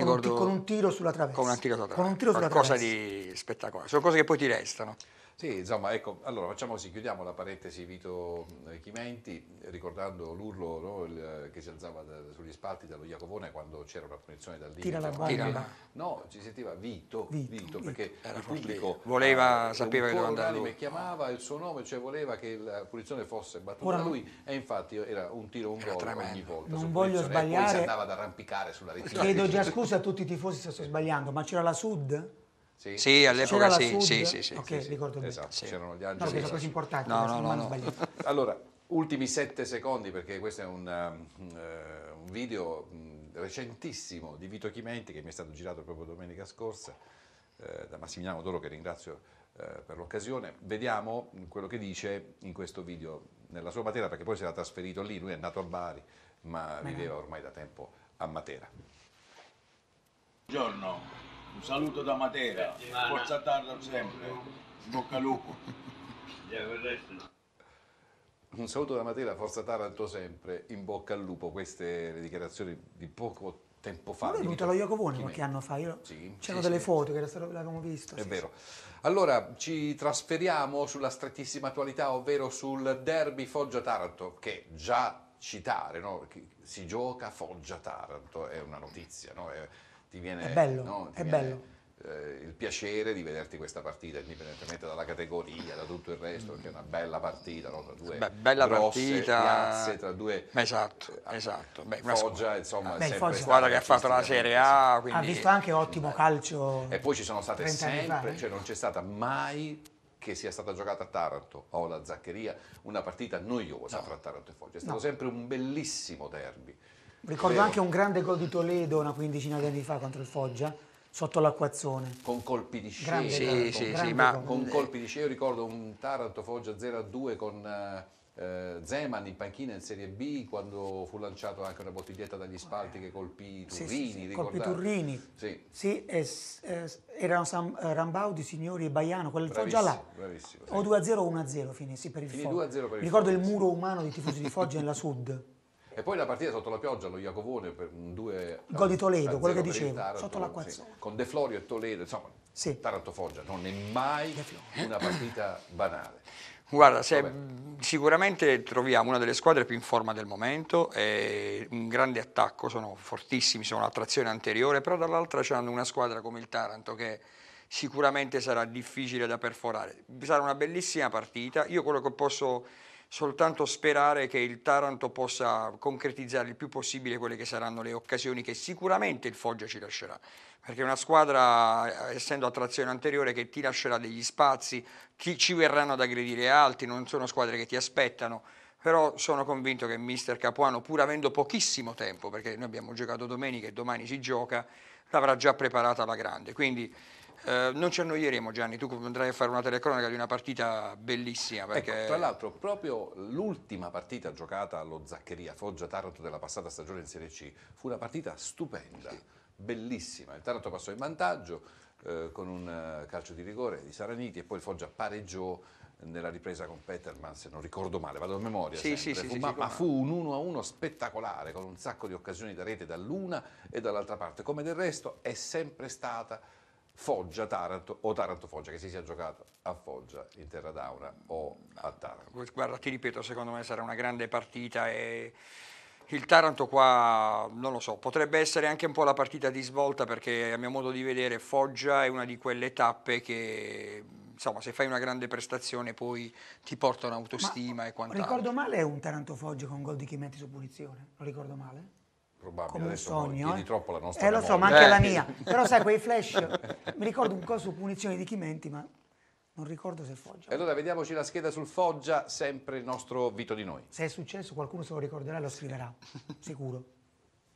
con, un, con un tiro sulla traversa. Con un tiro sulla traversa. Con un tiro sulla Qualcosa traversa. di spettacolare. Sono cose che poi ti restano. Sì, insomma, ecco, allora facciamo così, chiudiamo la parentesi Vito Chimenti, ricordando l'urlo no, il, che si alzava da, sugli spalti dallo Iacovone quando c'era una punizione dal Tira la barba. No, ci sentiva Vito, Vito, Vito perché era il pubblico voleva, sapeva che doveva andare lui. chiamava il suo nome, cioè voleva che la punizione fosse battuta Ora, da lui e infatti era un tiro, un gol tremendo. ogni volta. Non voglio sbagliare. E poi si andava ad arrampicare sulla rete. Chiedo già scusa a tutti i tifosi se sto sbagliando, ma c'era la Sud? Sì, sì all'epoca sì, sì, sì, sì, Ok, sì, ricordo bene. Esatto, c'erano gli angeli. No, che sono cose importanti, no, no, no, no. Allora, ultimi sette secondi, perché questo è un, uh, un video mm, recentissimo di Vito Chimenti, che mi è stato girato proprio domenica scorsa, uh, da Massimiliano Doro, che ringrazio uh, per l'occasione. Vediamo mm, quello che dice in questo video, nella sua Matera, perché poi si era trasferito lì, lui è nato a Bari, ma viveva ormai da tempo a Matera. Buongiorno, un saluto da Matera, forza tardo sempre, in bocca al lupo. Un saluto da Matera, forza Taranto sempre, in bocca al lupo. Queste le dichiarazioni di poco tempo fa. Ma è venuto lo Iacovone qualche anno fa, io... sì, c'erano sì, delle sì, foto che l'avevamo visto. È vero. Allora, ci trasferiamo sulla strettissima attualità, ovvero sul derby Foggia-Taranto, che già citare, no? si gioca Foggia-Taranto, è una notizia, no? è ti viene, è bello, no, ti è viene, bello. Eh, il piacere di vederti questa partita, indipendentemente dalla categoria, da tutto il resto, perché è una bella partita, no? tra due Beh, bella partita, piazze, tra due... Esatto, eh, esatto. Beh, Foggia, insomma, Beh, Foggia. squadra che ha fatto la Serie A. Quindi... Ha visto anche ottimo Beh. calcio. E poi ci sono state sempre, eh. cioè non c'è stata mai che sia stata giocata a Taranto o alla Zaccheria una partita noiosa no. tra Taranto e Foggia. È stato no. sempre un bellissimo derby. Ricordo anche un grande gol di Toledo una quindicina di anni fa contro il Foggia sotto l'acquazzone. Con colpi di scena. Grande sì, sì, sì, ma con colpi di scia. Io ricordo un Taranto Foggia 0-2 con eh, Zeman in panchina in Serie B quando fu lanciato anche una bottiglietta dagli spalti che colpì Turrini. Sì, sì, colpì Turrini. Sì. E, eh, erano Sam, eh, Rambaudi, Signori e Baiano, quello Foggia là. Bravissimo. O 2-0 o 1-0 finì, per il Foggia. Ricordo il muro umano dei tifosi di Foggia nella Sud. E poi la partita sotto la pioggia, lo Iacovone per un due... Gol di Toledo, quello che dicevo, Taranto, sotto la sì, Con De Florio e Toledo, insomma, sì. Taranto-Foggia non è mai eh? una partita banale. Guarda, se, sicuramente troviamo una delle squadre più in forma del momento, è un grande attacco, sono fortissimi, sono un'attrazione anteriore, però dall'altra c'è una squadra come il Taranto che sicuramente sarà difficile da perforare. Sarà una bellissima partita, io quello che posso soltanto sperare che il Taranto possa concretizzare il più possibile quelle che saranno le occasioni che sicuramente il Foggia ci lascerà, perché è una squadra, eh, essendo a trazione anteriore, che ti lascerà degli spazi, ti, ci verranno ad aggredire altri, non sono squadre che ti aspettano, però sono convinto che mister Capuano, pur avendo pochissimo tempo, perché noi abbiamo giocato domenica e domani si gioca, l'avrà già preparata alla grande, quindi eh, non ci annoieremo Gianni, tu andrai a fare una telecronaca di una partita bellissima. Ecco, perché... Ecco, tra l'altro proprio l'ultima partita giocata allo Zaccheria Foggia-Taranto della passata stagione in Serie C fu una partita stupenda, bellissima. Il Taranto passò in vantaggio eh, con un eh, calcio di rigore di Saraniti e poi il Foggia pareggiò nella ripresa con Peterman, se non ricordo male, vado a memoria, sì, sì, sì, fu, ma, ma, fu un 1-1 spettacolare, con un sacco di occasioni da rete dall'una e dall'altra parte, come del resto è sempre stata Foggia-Taranto o Taranto-Foggia, che si sia giocato a Foggia in terra d'aura o a Taranto. Guarda, ti ripeto, secondo me sarà una grande partita e il Taranto qua, non lo so, potrebbe essere anche un po' la partita di svolta perché a mio modo di vedere Foggia è una di quelle tappe che insomma, se fai una grande prestazione poi ti porta un'autostima e quant'altro. Ricordo male un Taranto Foggia con gol di Chimenti su punizione, lo ricordo male? Probabile, come un sogno. Eh? troppo la nostra eh, lo so, ma anche eh. la mia. Però sai, quei flash, mi ricordo un corso punizione di Chimenti, ma non ricordo se è Foggia. E allora vediamoci la scheda sul Foggia, sempre il nostro Vito di noi. Se è successo qualcuno se lo ricorderà lo scriverà, sicuro.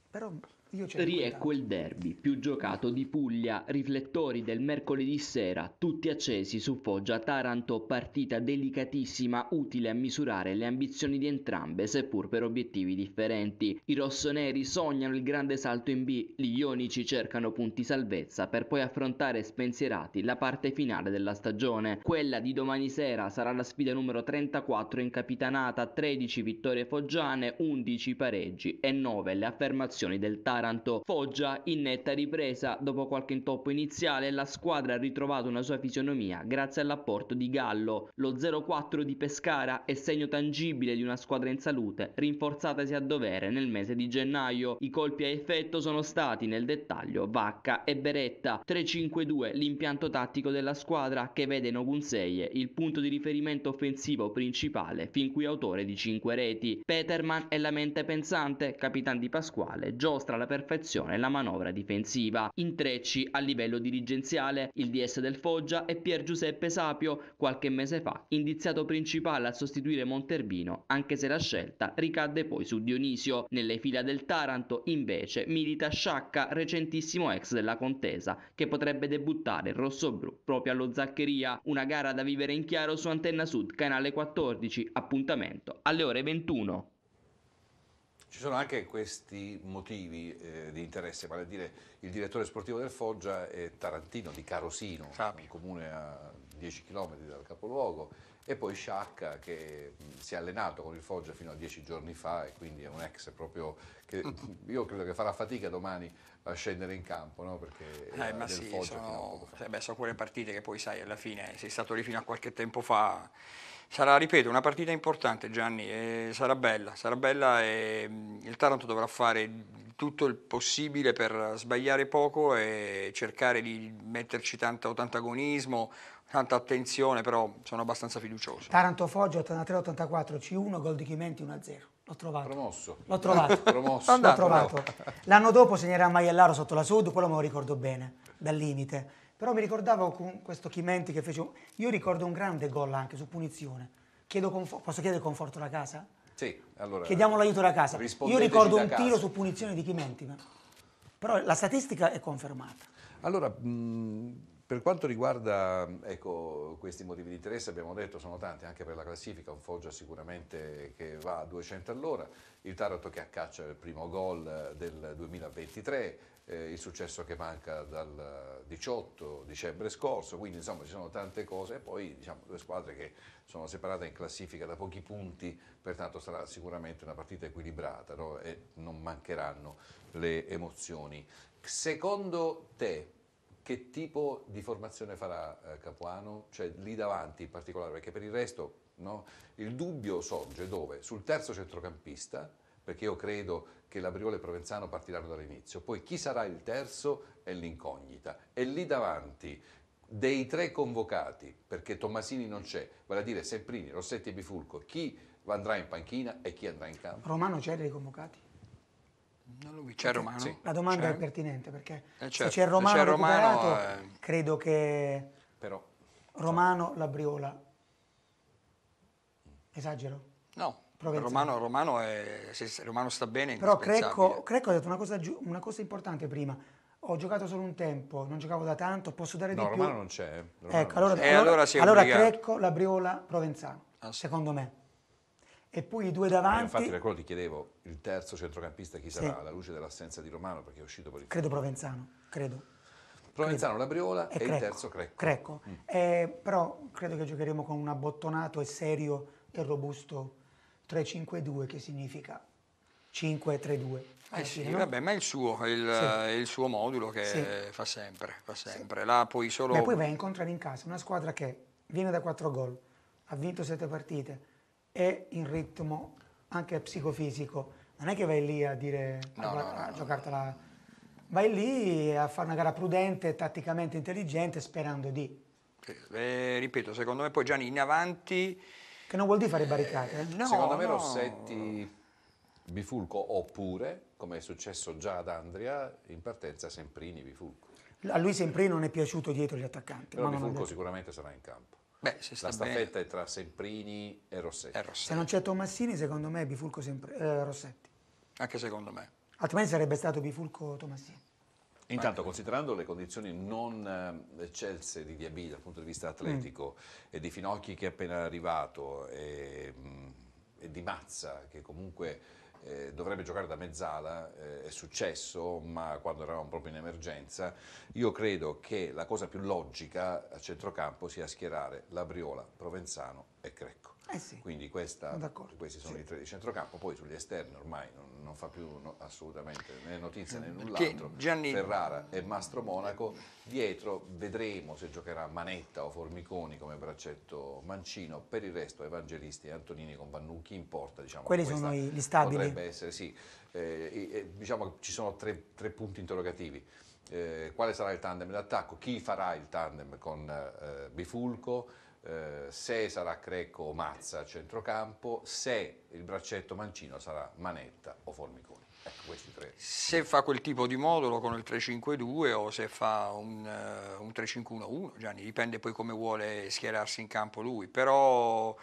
Però Riecco il derby più giocato di Puglia, riflettori del mercoledì sera, tutti accesi su Foggia Taranto, partita delicatissima, utile a misurare le ambizioni di entrambe, seppur per obiettivi differenti. I rossoneri sognano il grande salto in B, gli ionici cercano punti salvezza per poi affrontare spensierati la parte finale della stagione. Quella di domani sera sarà la sfida numero 34 in capitanata, 13 vittorie foggiane, 11 pareggi e 9 le affermazioni del Taranto. Taranto. Foggia in netta ripresa, dopo qualche intoppo iniziale la squadra ha ritrovato una sua fisionomia grazie all'apporto di Gallo. Lo 0-4 di Pescara è segno tangibile di una squadra in salute, rinforzatasi a dovere nel mese di gennaio. I colpi a effetto sono stati nel dettaglio Vacca e Beretta. 3-5-2 l'impianto tattico della squadra che vede Nogunseye il punto di riferimento offensivo principale fin qui autore di 5 reti. Peterman è la mente pensante, capitano di Pasquale, giostra la perfezione la manovra difensiva. Intrecci a livello dirigenziale, il DS del Foggia e Pier Giuseppe Sapio, qualche mese fa indiziato principale a sostituire Monterbino, anche se la scelta ricadde poi su Dionisio. Nelle fila del Taranto, invece, milita Sciacca, recentissimo ex della contesa, che potrebbe debuttare rossobru proprio allo Zaccheria, una gara da vivere in chiaro su Antenna Sud, canale 14, appuntamento alle ore 21. Ci sono anche questi motivi eh, di interesse, vale a dire il direttore sportivo del Foggia è Tarantino di Carosino, Fabio. un comune a 10 km dal capoluogo, e poi Sciacca che mm, si è allenato con il Foggia fino a 10 giorni fa e quindi è un ex proprio che io credo che farà fatica domani a scendere in campo no? perché eh, eh ma sì, Foggia sono, cioè, beh, sono quelle partite che poi sai alla fine sei stato lì fino a qualche tempo fa Sarà, ripeto, una partita importante Gianni, sarà bella, sarà bella e mm, il Taranto dovrà fare tutto il possibile per sbagliare poco e cercare di metterci tanto, tanto agonismo, tanta attenzione, però sono abbastanza fiducioso. Taranto Foggia 83-84, C1, gol di Chimenti 1-0. L'ho trovato. Promosso. L'ho trovato. Promosso. L'ho trovato. L'anno dopo segnerà Maiellaro sotto la Sud, quello me lo ricordo bene, dal limite però mi ricordavo con questo Chimenti che fece... Io ricordo un grande gol anche su punizione. Confo... Posso chiedere conforto alla casa? Sì, allora... Chiediamo l'aiuto alla casa. Io ricordo un tiro su punizione di Chimenti. Ma... Però la statistica è confermata. Allora... Mh... Per quanto riguarda ecco, questi motivi di interesse, abbiamo detto sono tanti, anche per la classifica, un Foggia sicuramente che va a 200 all'ora, il Taranto che accaccia il primo gol del 2023, eh, il successo che manca dal 18 dicembre scorso, quindi insomma ci sono tante cose e poi diciamo, due squadre che sono separate in classifica da pochi punti, pertanto sarà sicuramente una partita equilibrata no? e non mancheranno le emozioni. Secondo te che tipo di formazione farà eh, Capuano? Cioè lì davanti in particolare, perché per il resto no? il dubbio sorge dove? Sul terzo centrocampista perché io credo che Labriola e Provenzano partiranno dall'inizio, poi chi sarà il terzo è l'incognita. E lì davanti dei tre convocati, perché Tommasini non c'è, vale a dire Semprini, Rossetti e Bifulco, chi andrà in panchina e chi andrà in campo? Romano c'è dei convocati? Non lo c'è Romano? Sì. La domanda è pertinente perché eh certo. se c'è Romano, se Romano eh... credo che Però, Romano, so. la Esagero? No. Romano, Romano, è, se Romano sta bene. Però Crecco, Crecco ha detto una cosa, una cosa, importante prima. Ho giocato solo un tempo, non giocavo da tanto, posso dare no, di Romano più. non c'è. Eh. ecco, allora, c'è. Eh, allora, allora Crecco, la Provenzano, ah, sì. secondo me. E poi i due davanti. Ma infatti, per quello ti chiedevo il terzo centrocampista chi sarà sì. alla luce dell'assenza di Romano perché è uscito per il. Credo Provenzano, credo. Provenzano, credo. la e, e il terzo Crecco. Crecco. Mm. Eh, però credo che giocheremo con un abbottonato e serio e robusto 3-5-2 che significa 5-3-2. Eh, eh sì, no? vabbè, ma è il suo, il, sì. il suo modulo che sì. fa sempre, fa sempre. Là poi solo... Beh, poi vai a incontrare in casa una squadra che viene da 4 gol, ha vinto 7 partite, è in ritmo anche psicofisico, non è che vai lì a dire, no, a, no, a giocartela... Vai lì a fare una gara prudente, tatticamente intelligente, sperando di... Eh, ripeto, secondo me poi Gianni in avanti che non vuol dire fare barricate. Eh? No, Secondo me no. Rossetti bifulco oppure, come è successo già ad Andria, in partenza Semprini bifulco. A lui Semprini non è piaciuto dietro gli attaccanti. Però bifulco sicuramente sarà in campo. Beh, la staffetta bene. è tra Semprini e Rossetti. e Rossetti. Se non c'è Tommassini, secondo me è Bifulco Sempr- eh, Rossetti. Anche secondo me. Altrimenti sarebbe stato Bifulco Tommassini. Intanto, considerando le condizioni non eh, eccelse di Diabì dal punto di vista atletico mm. e di Finocchi che è appena arrivato e, mm, e di Mazza che comunque eh, dovrebbe giocare da mezzala, eh, è successo, ma quando eravamo proprio in emergenza, io credo che la cosa più logica a centrocampo sia schierare Labriola, Provenzano e Crecco. Eh sì, Quindi questa, questi sono sì. i tre di centrocampo, poi sugli esterni ormai non, non fa più no, assolutamente né notizie né mm, null'altro. Gianni... Ferrara e Mastro Monaco, dietro vedremo se giocherà Manetta o Formiconi come braccetto mancino, per il resto Evangelisti e Antonini con Vannucchi in porta. Diciamo, Quelli sono gli stabili. Potrebbe essere, sì. Eh, eh, diciamo ci sono tre, tre punti interrogativi. Eh, quale sarà il tandem d'attacco? Chi farà il tandem con eh, Bifulco? Eh, se sarà Crecco o Mazza a centrocampo, se il braccetto mancino sarà Manetta o Formiconi. Ecco questi tre. Se fa quel tipo di modulo con il 3-5-2 o se fa un, eh, un 3-5-1-1, Gianni, dipende poi come vuole schierarsi in campo lui, però...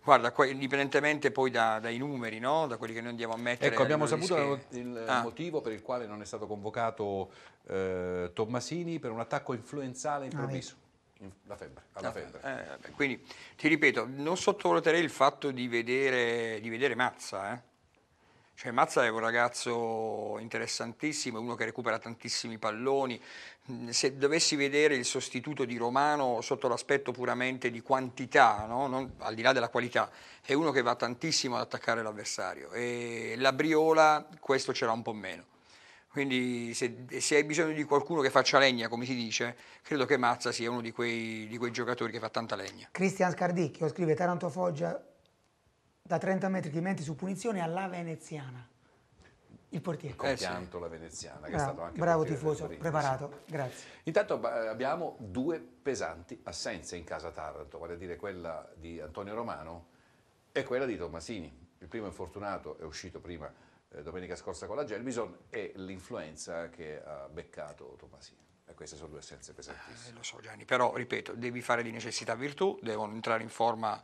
Guarda, indipendentemente poi da, dai numeri, no? da quelli che noi andiamo a mettere. Ecco, abbiamo saputo il ah. motivo per il quale non è stato convocato eh, Tommasini per un attacco influenzale ah, improvviso. Ah, la febbre, alla ah, febbre. Eh, eh, quindi ti ripeto, non sottovaluterei il fatto di vedere, di vedere Mazza. Eh? Cioè, Mazza è un ragazzo interessantissimo, uno che recupera tantissimi palloni. Mm, se dovessi vedere il sostituto di Romano sotto l'aspetto puramente di quantità, no? non, al di là della qualità, è uno che va tantissimo ad attaccare l'avversario. E la Briola questo ce l'ha un po' meno. Quindi se, se, hai bisogno di qualcuno che faccia legna, come si dice, credo che Mazza sia uno di quei, di quei giocatori che fa tanta legna. Cristian Scardicchio scrive Taranto Foggia da 30 metri di menti su punizione alla veneziana. Il portiere. Compianto eh sì. la veneziana, che è stato anche Bravo tifoso, preparato, grazie. Intanto abbiamo due pesanti assenze in casa Taranto, vale a dire quella di Antonio Romano e quella di Tommasini. Il primo infortunato è uscito prima eh, domenica scorsa con la Gelbison e l'influenza che ha beccato Tomasini. E queste sono due essenze pesantissime. Eh, lo so Gianni, però ripeto, devi fare di necessità virtù, devono entrare in forma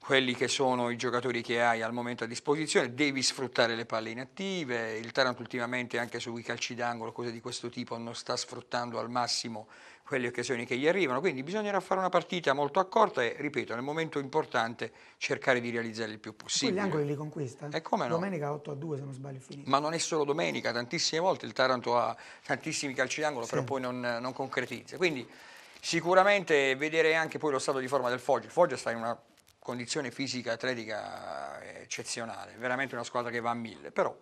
quelli che sono i giocatori che hai al momento a disposizione, devi sfruttare le palle inattive, il Taranto ultimamente anche sui calci d'angolo, cose di questo tipo, non sta sfruttando al massimo quelle occasioni che gli arrivano, quindi bisognerà fare una partita molto accorta e, ripeto, nel momento importante cercare di realizzare il più possibile. Poi gli angoli li conquista? E come no? Domenica 8 a 2 se non sbaglio finito. Ma non è solo domenica, tantissime volte il Taranto ha tantissimi calci d'angolo, sì. però poi non, non concretizza. Quindi sicuramente vedere anche poi lo stato di forma del Foggia. Il Foggia sta in una condizione fisica atletica eccezionale, veramente una squadra che va a mille, però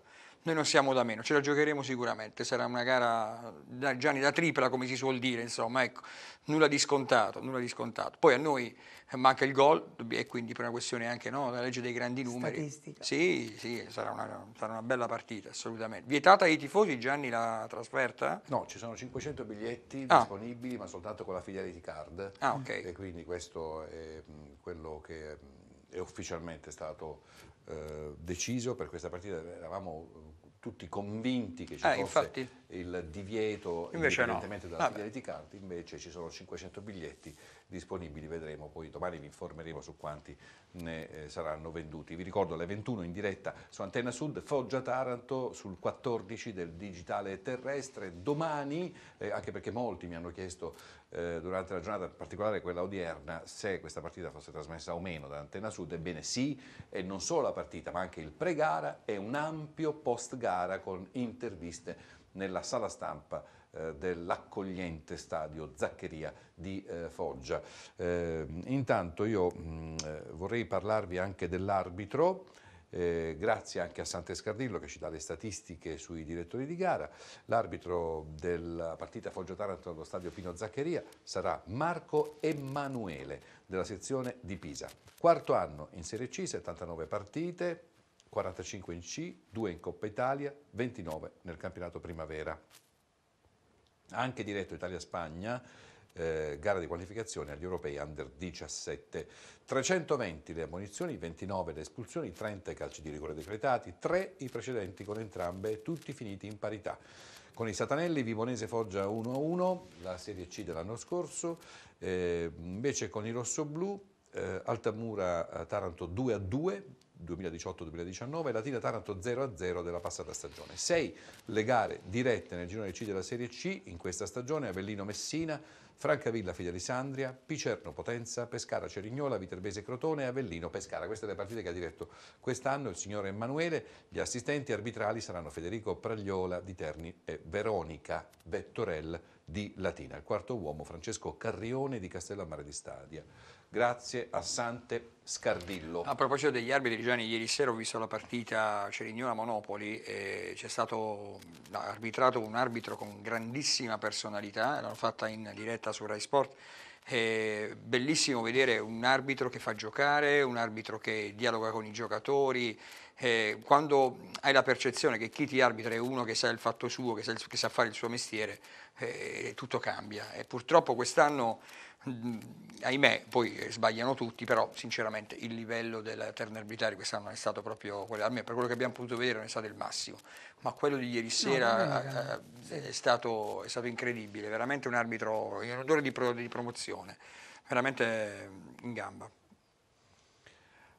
noi non siamo da meno, ce la giocheremo sicuramente, sarà una gara da, Gianni da tripla come si suol dire, insomma, ecco, nulla di scontato, nulla di scontato. Poi a noi eh, manca il gol e quindi per una questione anche no, della legge dei grandi numeri. Statistica. Sì, sì, sarà una, sarà una bella partita, assolutamente. Vietata ai tifosi Gianni la trasferta? No, ci sono 500 biglietti ah. disponibili, ma soltanto con la fidelity card. Ah, ok. E quindi questo è mm, quello che mm, è ufficialmente stato eh, deciso per questa partita. Eravamo tutti convinti che ci eh, fosse infatti, il divieto indipendentemente no. dalla Vabbè. di Card, invece ci sono 500 biglietti disponibili, vedremo, poi domani vi informeremo su quanti ne eh, saranno venduti. Vi ricordo alle 21 in diretta su Antenna Sud, Foggia Taranto sul 14 del digitale terrestre, domani, eh, anche perché molti mi hanno chiesto eh, durante la giornata, in particolare quella odierna, se questa partita fosse trasmessa o meno da Antena Sud. Ebbene sì, e non solo la partita, ma anche il pre-gara e un ampio post-gara con interviste nella sala stampa eh, dell'accogliente stadio Zaccheria di eh, Foggia. Eh, intanto io mh, mm, eh, vorrei parlarvi anche dell'arbitro eh, grazie anche a Sant'Escardillo che ci dà le statistiche sui direttori di gara. L'arbitro della partita Foggio Taranto allo stadio Pino Zaccheria sarà Marco Emanuele della sezione di Pisa. Quarto anno in Serie C, 79 partite, 45 in C, 2 in Coppa Italia, 29 nel campionato primavera. Anche diretto Italia-Spagna eh, gara di qualificazione agli europei under 17. 320 le ammonizioni, 29 le espulsioni, 30 i calci di rigore decretati, 3 i precedenti con entrambe, tutti finiti in parità. Con i Satanelli, Vibonese Foggia 1-1, la Serie C dell'anno scorso, eh, invece con i Rossoblù, eh, Altamura eh, Taranto 2-2, 2018-2019 e la Tira Taranto 0-0 della passata stagione. Sei le gare dirette nel girone C della Serie C in questa stagione Avellino Messina, Francavilla Fidelisandria, Picerno Potenza, Pescara Cerignola, Viterbese Crotone e Avellino Pescara. Queste le partite che ha diretto quest'anno il signor Emanuele. Gli assistenti arbitrali saranno Federico Pragliola di Terni e Veronica Vettorell di Latina. Il quarto uomo Francesco Carrione di Castellammare di Stadia. Grazie a Sante Scardillo. A proposito degli arbitri, Gianni, ieri sera ho visto la partita Cerignola-Monopoli e c'è stato arbitrato un arbitro con grandissima personalità, l'hanno fatta in diretta su Rai Sport. È bellissimo vedere un arbitro che fa giocare, un arbitro che dialoga con i giocatori, eh, quando hai la percezione che chi ti arbitra è uno che sa il fatto suo, che sa, che sa fare il suo mestiere, eh, tutto cambia. E purtroppo quest'anno, mh, ahimè, poi sbagliano tutti, però sinceramente il livello della ternerbità di quest'anno non è stato proprio quello, almeno per quello che abbiamo potuto vedere non è stato il massimo, ma quello di ieri sera no, no, no, è, è, stato, è, stato, incredibile, veramente un arbitro in odore di, pro, di promozione, veramente in gamba.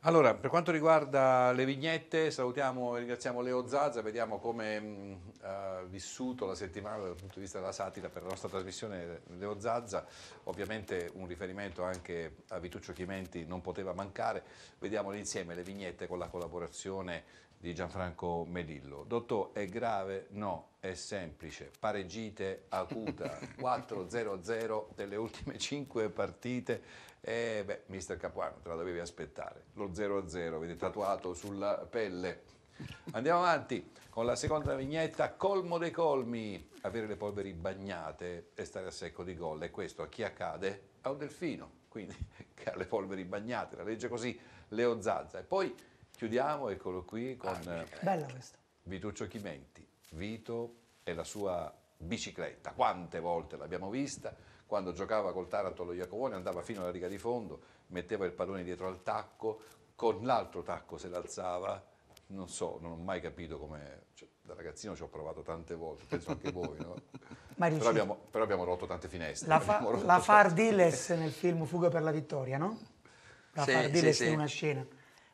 Allora, per quanto riguarda le vignette, salutiamo e ringraziamo Leo Zazza, vediamo come mm, ha uh, vissuto la settimana dal punto di vista della satira per la nostra trasmissione Leo Zazza, ovviamente un riferimento anche a Vituccio Chimenti non poteva mancare, vediamo insieme le vignette con la collaborazione di Gianfranco Melillo. Dottor, è grave? No, è semplice. Paregite acuta 4-0-0 delle ultime 5 partite e beh, mister Capuano, te la dovevi aspettare. Lo 0-0, vedi, tatuato sulla pelle. Andiamo avanti con la seconda vignetta, colmo dei colmi. Avere le polveri bagnate e stare a secco di gol. E questo a chi accade? A un delfino, quindi che ha le polveri bagnate. La legge così Leo Zazza. E poi chiudiamo, eccolo qui, con ah, eh, Vituccio Chimenti. Vito e la sua bicicletta. Quante volte l'abbiamo vista? quando giocava col Taranto lo Iacovone andava fino alla riga di fondo, metteva il pallone dietro al tacco, con l'altro tacco se l'alzava, non so, non ho mai capito come... Cioè, da ragazzino ci ho provato tante volte, penso anche voi, no? Ma però, abbiamo, però, abbiamo, rotto tante finestre. La, fa, rotto la Fardiles nel film Fuga per la vittoria, no? La sì, Fardiles sì, sì. è una scena.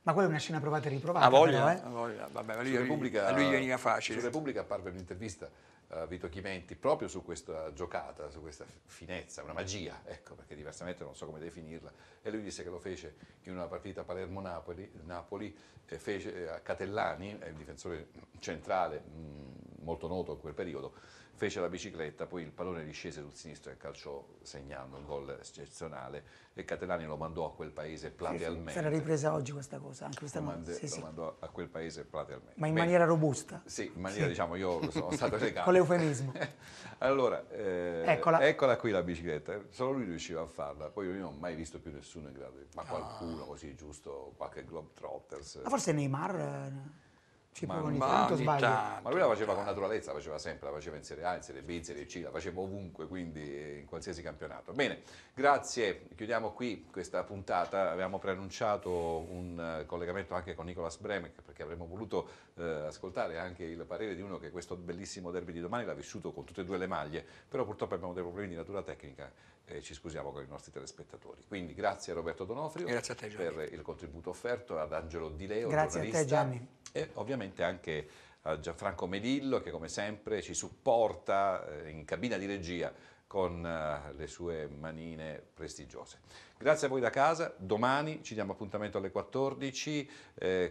Ma quella è una scena provata e riprovata. A voglia, però, eh? a voglia. Vabbè, ma lui, Repubblica, lui veniva facile. Su Repubblica apparve un'intervista eh, Vito Chimenti proprio su questa giocata, su questa finezza, una magia, ecco, perché diversamente non so come definirla. E lui disse che lo fece in una partita Palermo-Napoli, Napoli, fece, eh, Catellani, è il difensore centrale mm, molto noto in quel periodo, fece la bicicletta, poi il pallone discese sul sinistro e calciò segnando un gol eccezionale e Catalani lo mandò a quel paese platealmente. Sì, sì. Sarà ripresa oggi questa cosa, anche questa lo, mand- sì, lo mandò a quel paese platealmente. Ma in Beh, maniera robusta. Sì, in maniera diciamo io sono stato legato. Con l'eufemismo. allora, eh, eccola. eccola. qui la bicicletta, solo lui riusciva a farla, poi io non ho mai visto più nessuno in grado, ma qualcuno oh. così giusto, qualche Globetrotters. Ma forse Neymar... Eh, ci ma, ogni ma, tanto sbaglio. Tanto, ma lui la faceva con naturalezza, la faceva sempre, la faceva in Serie A, in Serie B, in Serie C, la faceva ovunque, quindi eh, in qualsiasi campionato. Bene, grazie, chiudiamo qui questa puntata, abbiamo preannunciato un eh, collegamento anche con Nicolas Bremek perché avremmo voluto eh, ascoltare anche il parere di uno che questo bellissimo derby di domani l'ha vissuto con tutte e due le maglie, però purtroppo abbiamo dei problemi di natura tecnica e ci scusiamo con i nostri telespettatori. Quindi grazie a Roberto Donofrio te, per il contributo offerto, ad Angelo Di Leo, grazie giornalista. A te, Gianni e ovviamente anche a eh, Gianfranco Melillo che come sempre ci supporta eh, in cabina di regia con eh, le sue manine prestigiose. Grazie a voi da casa, domani ci diamo appuntamento alle 14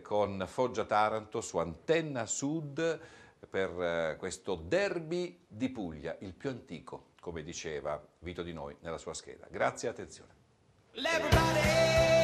con Foggia Taranto su Antenna Sud per questo derby di Puglia, il più antico, come diceva Vito Di Noi nella sua scheda. Grazie e attenzione.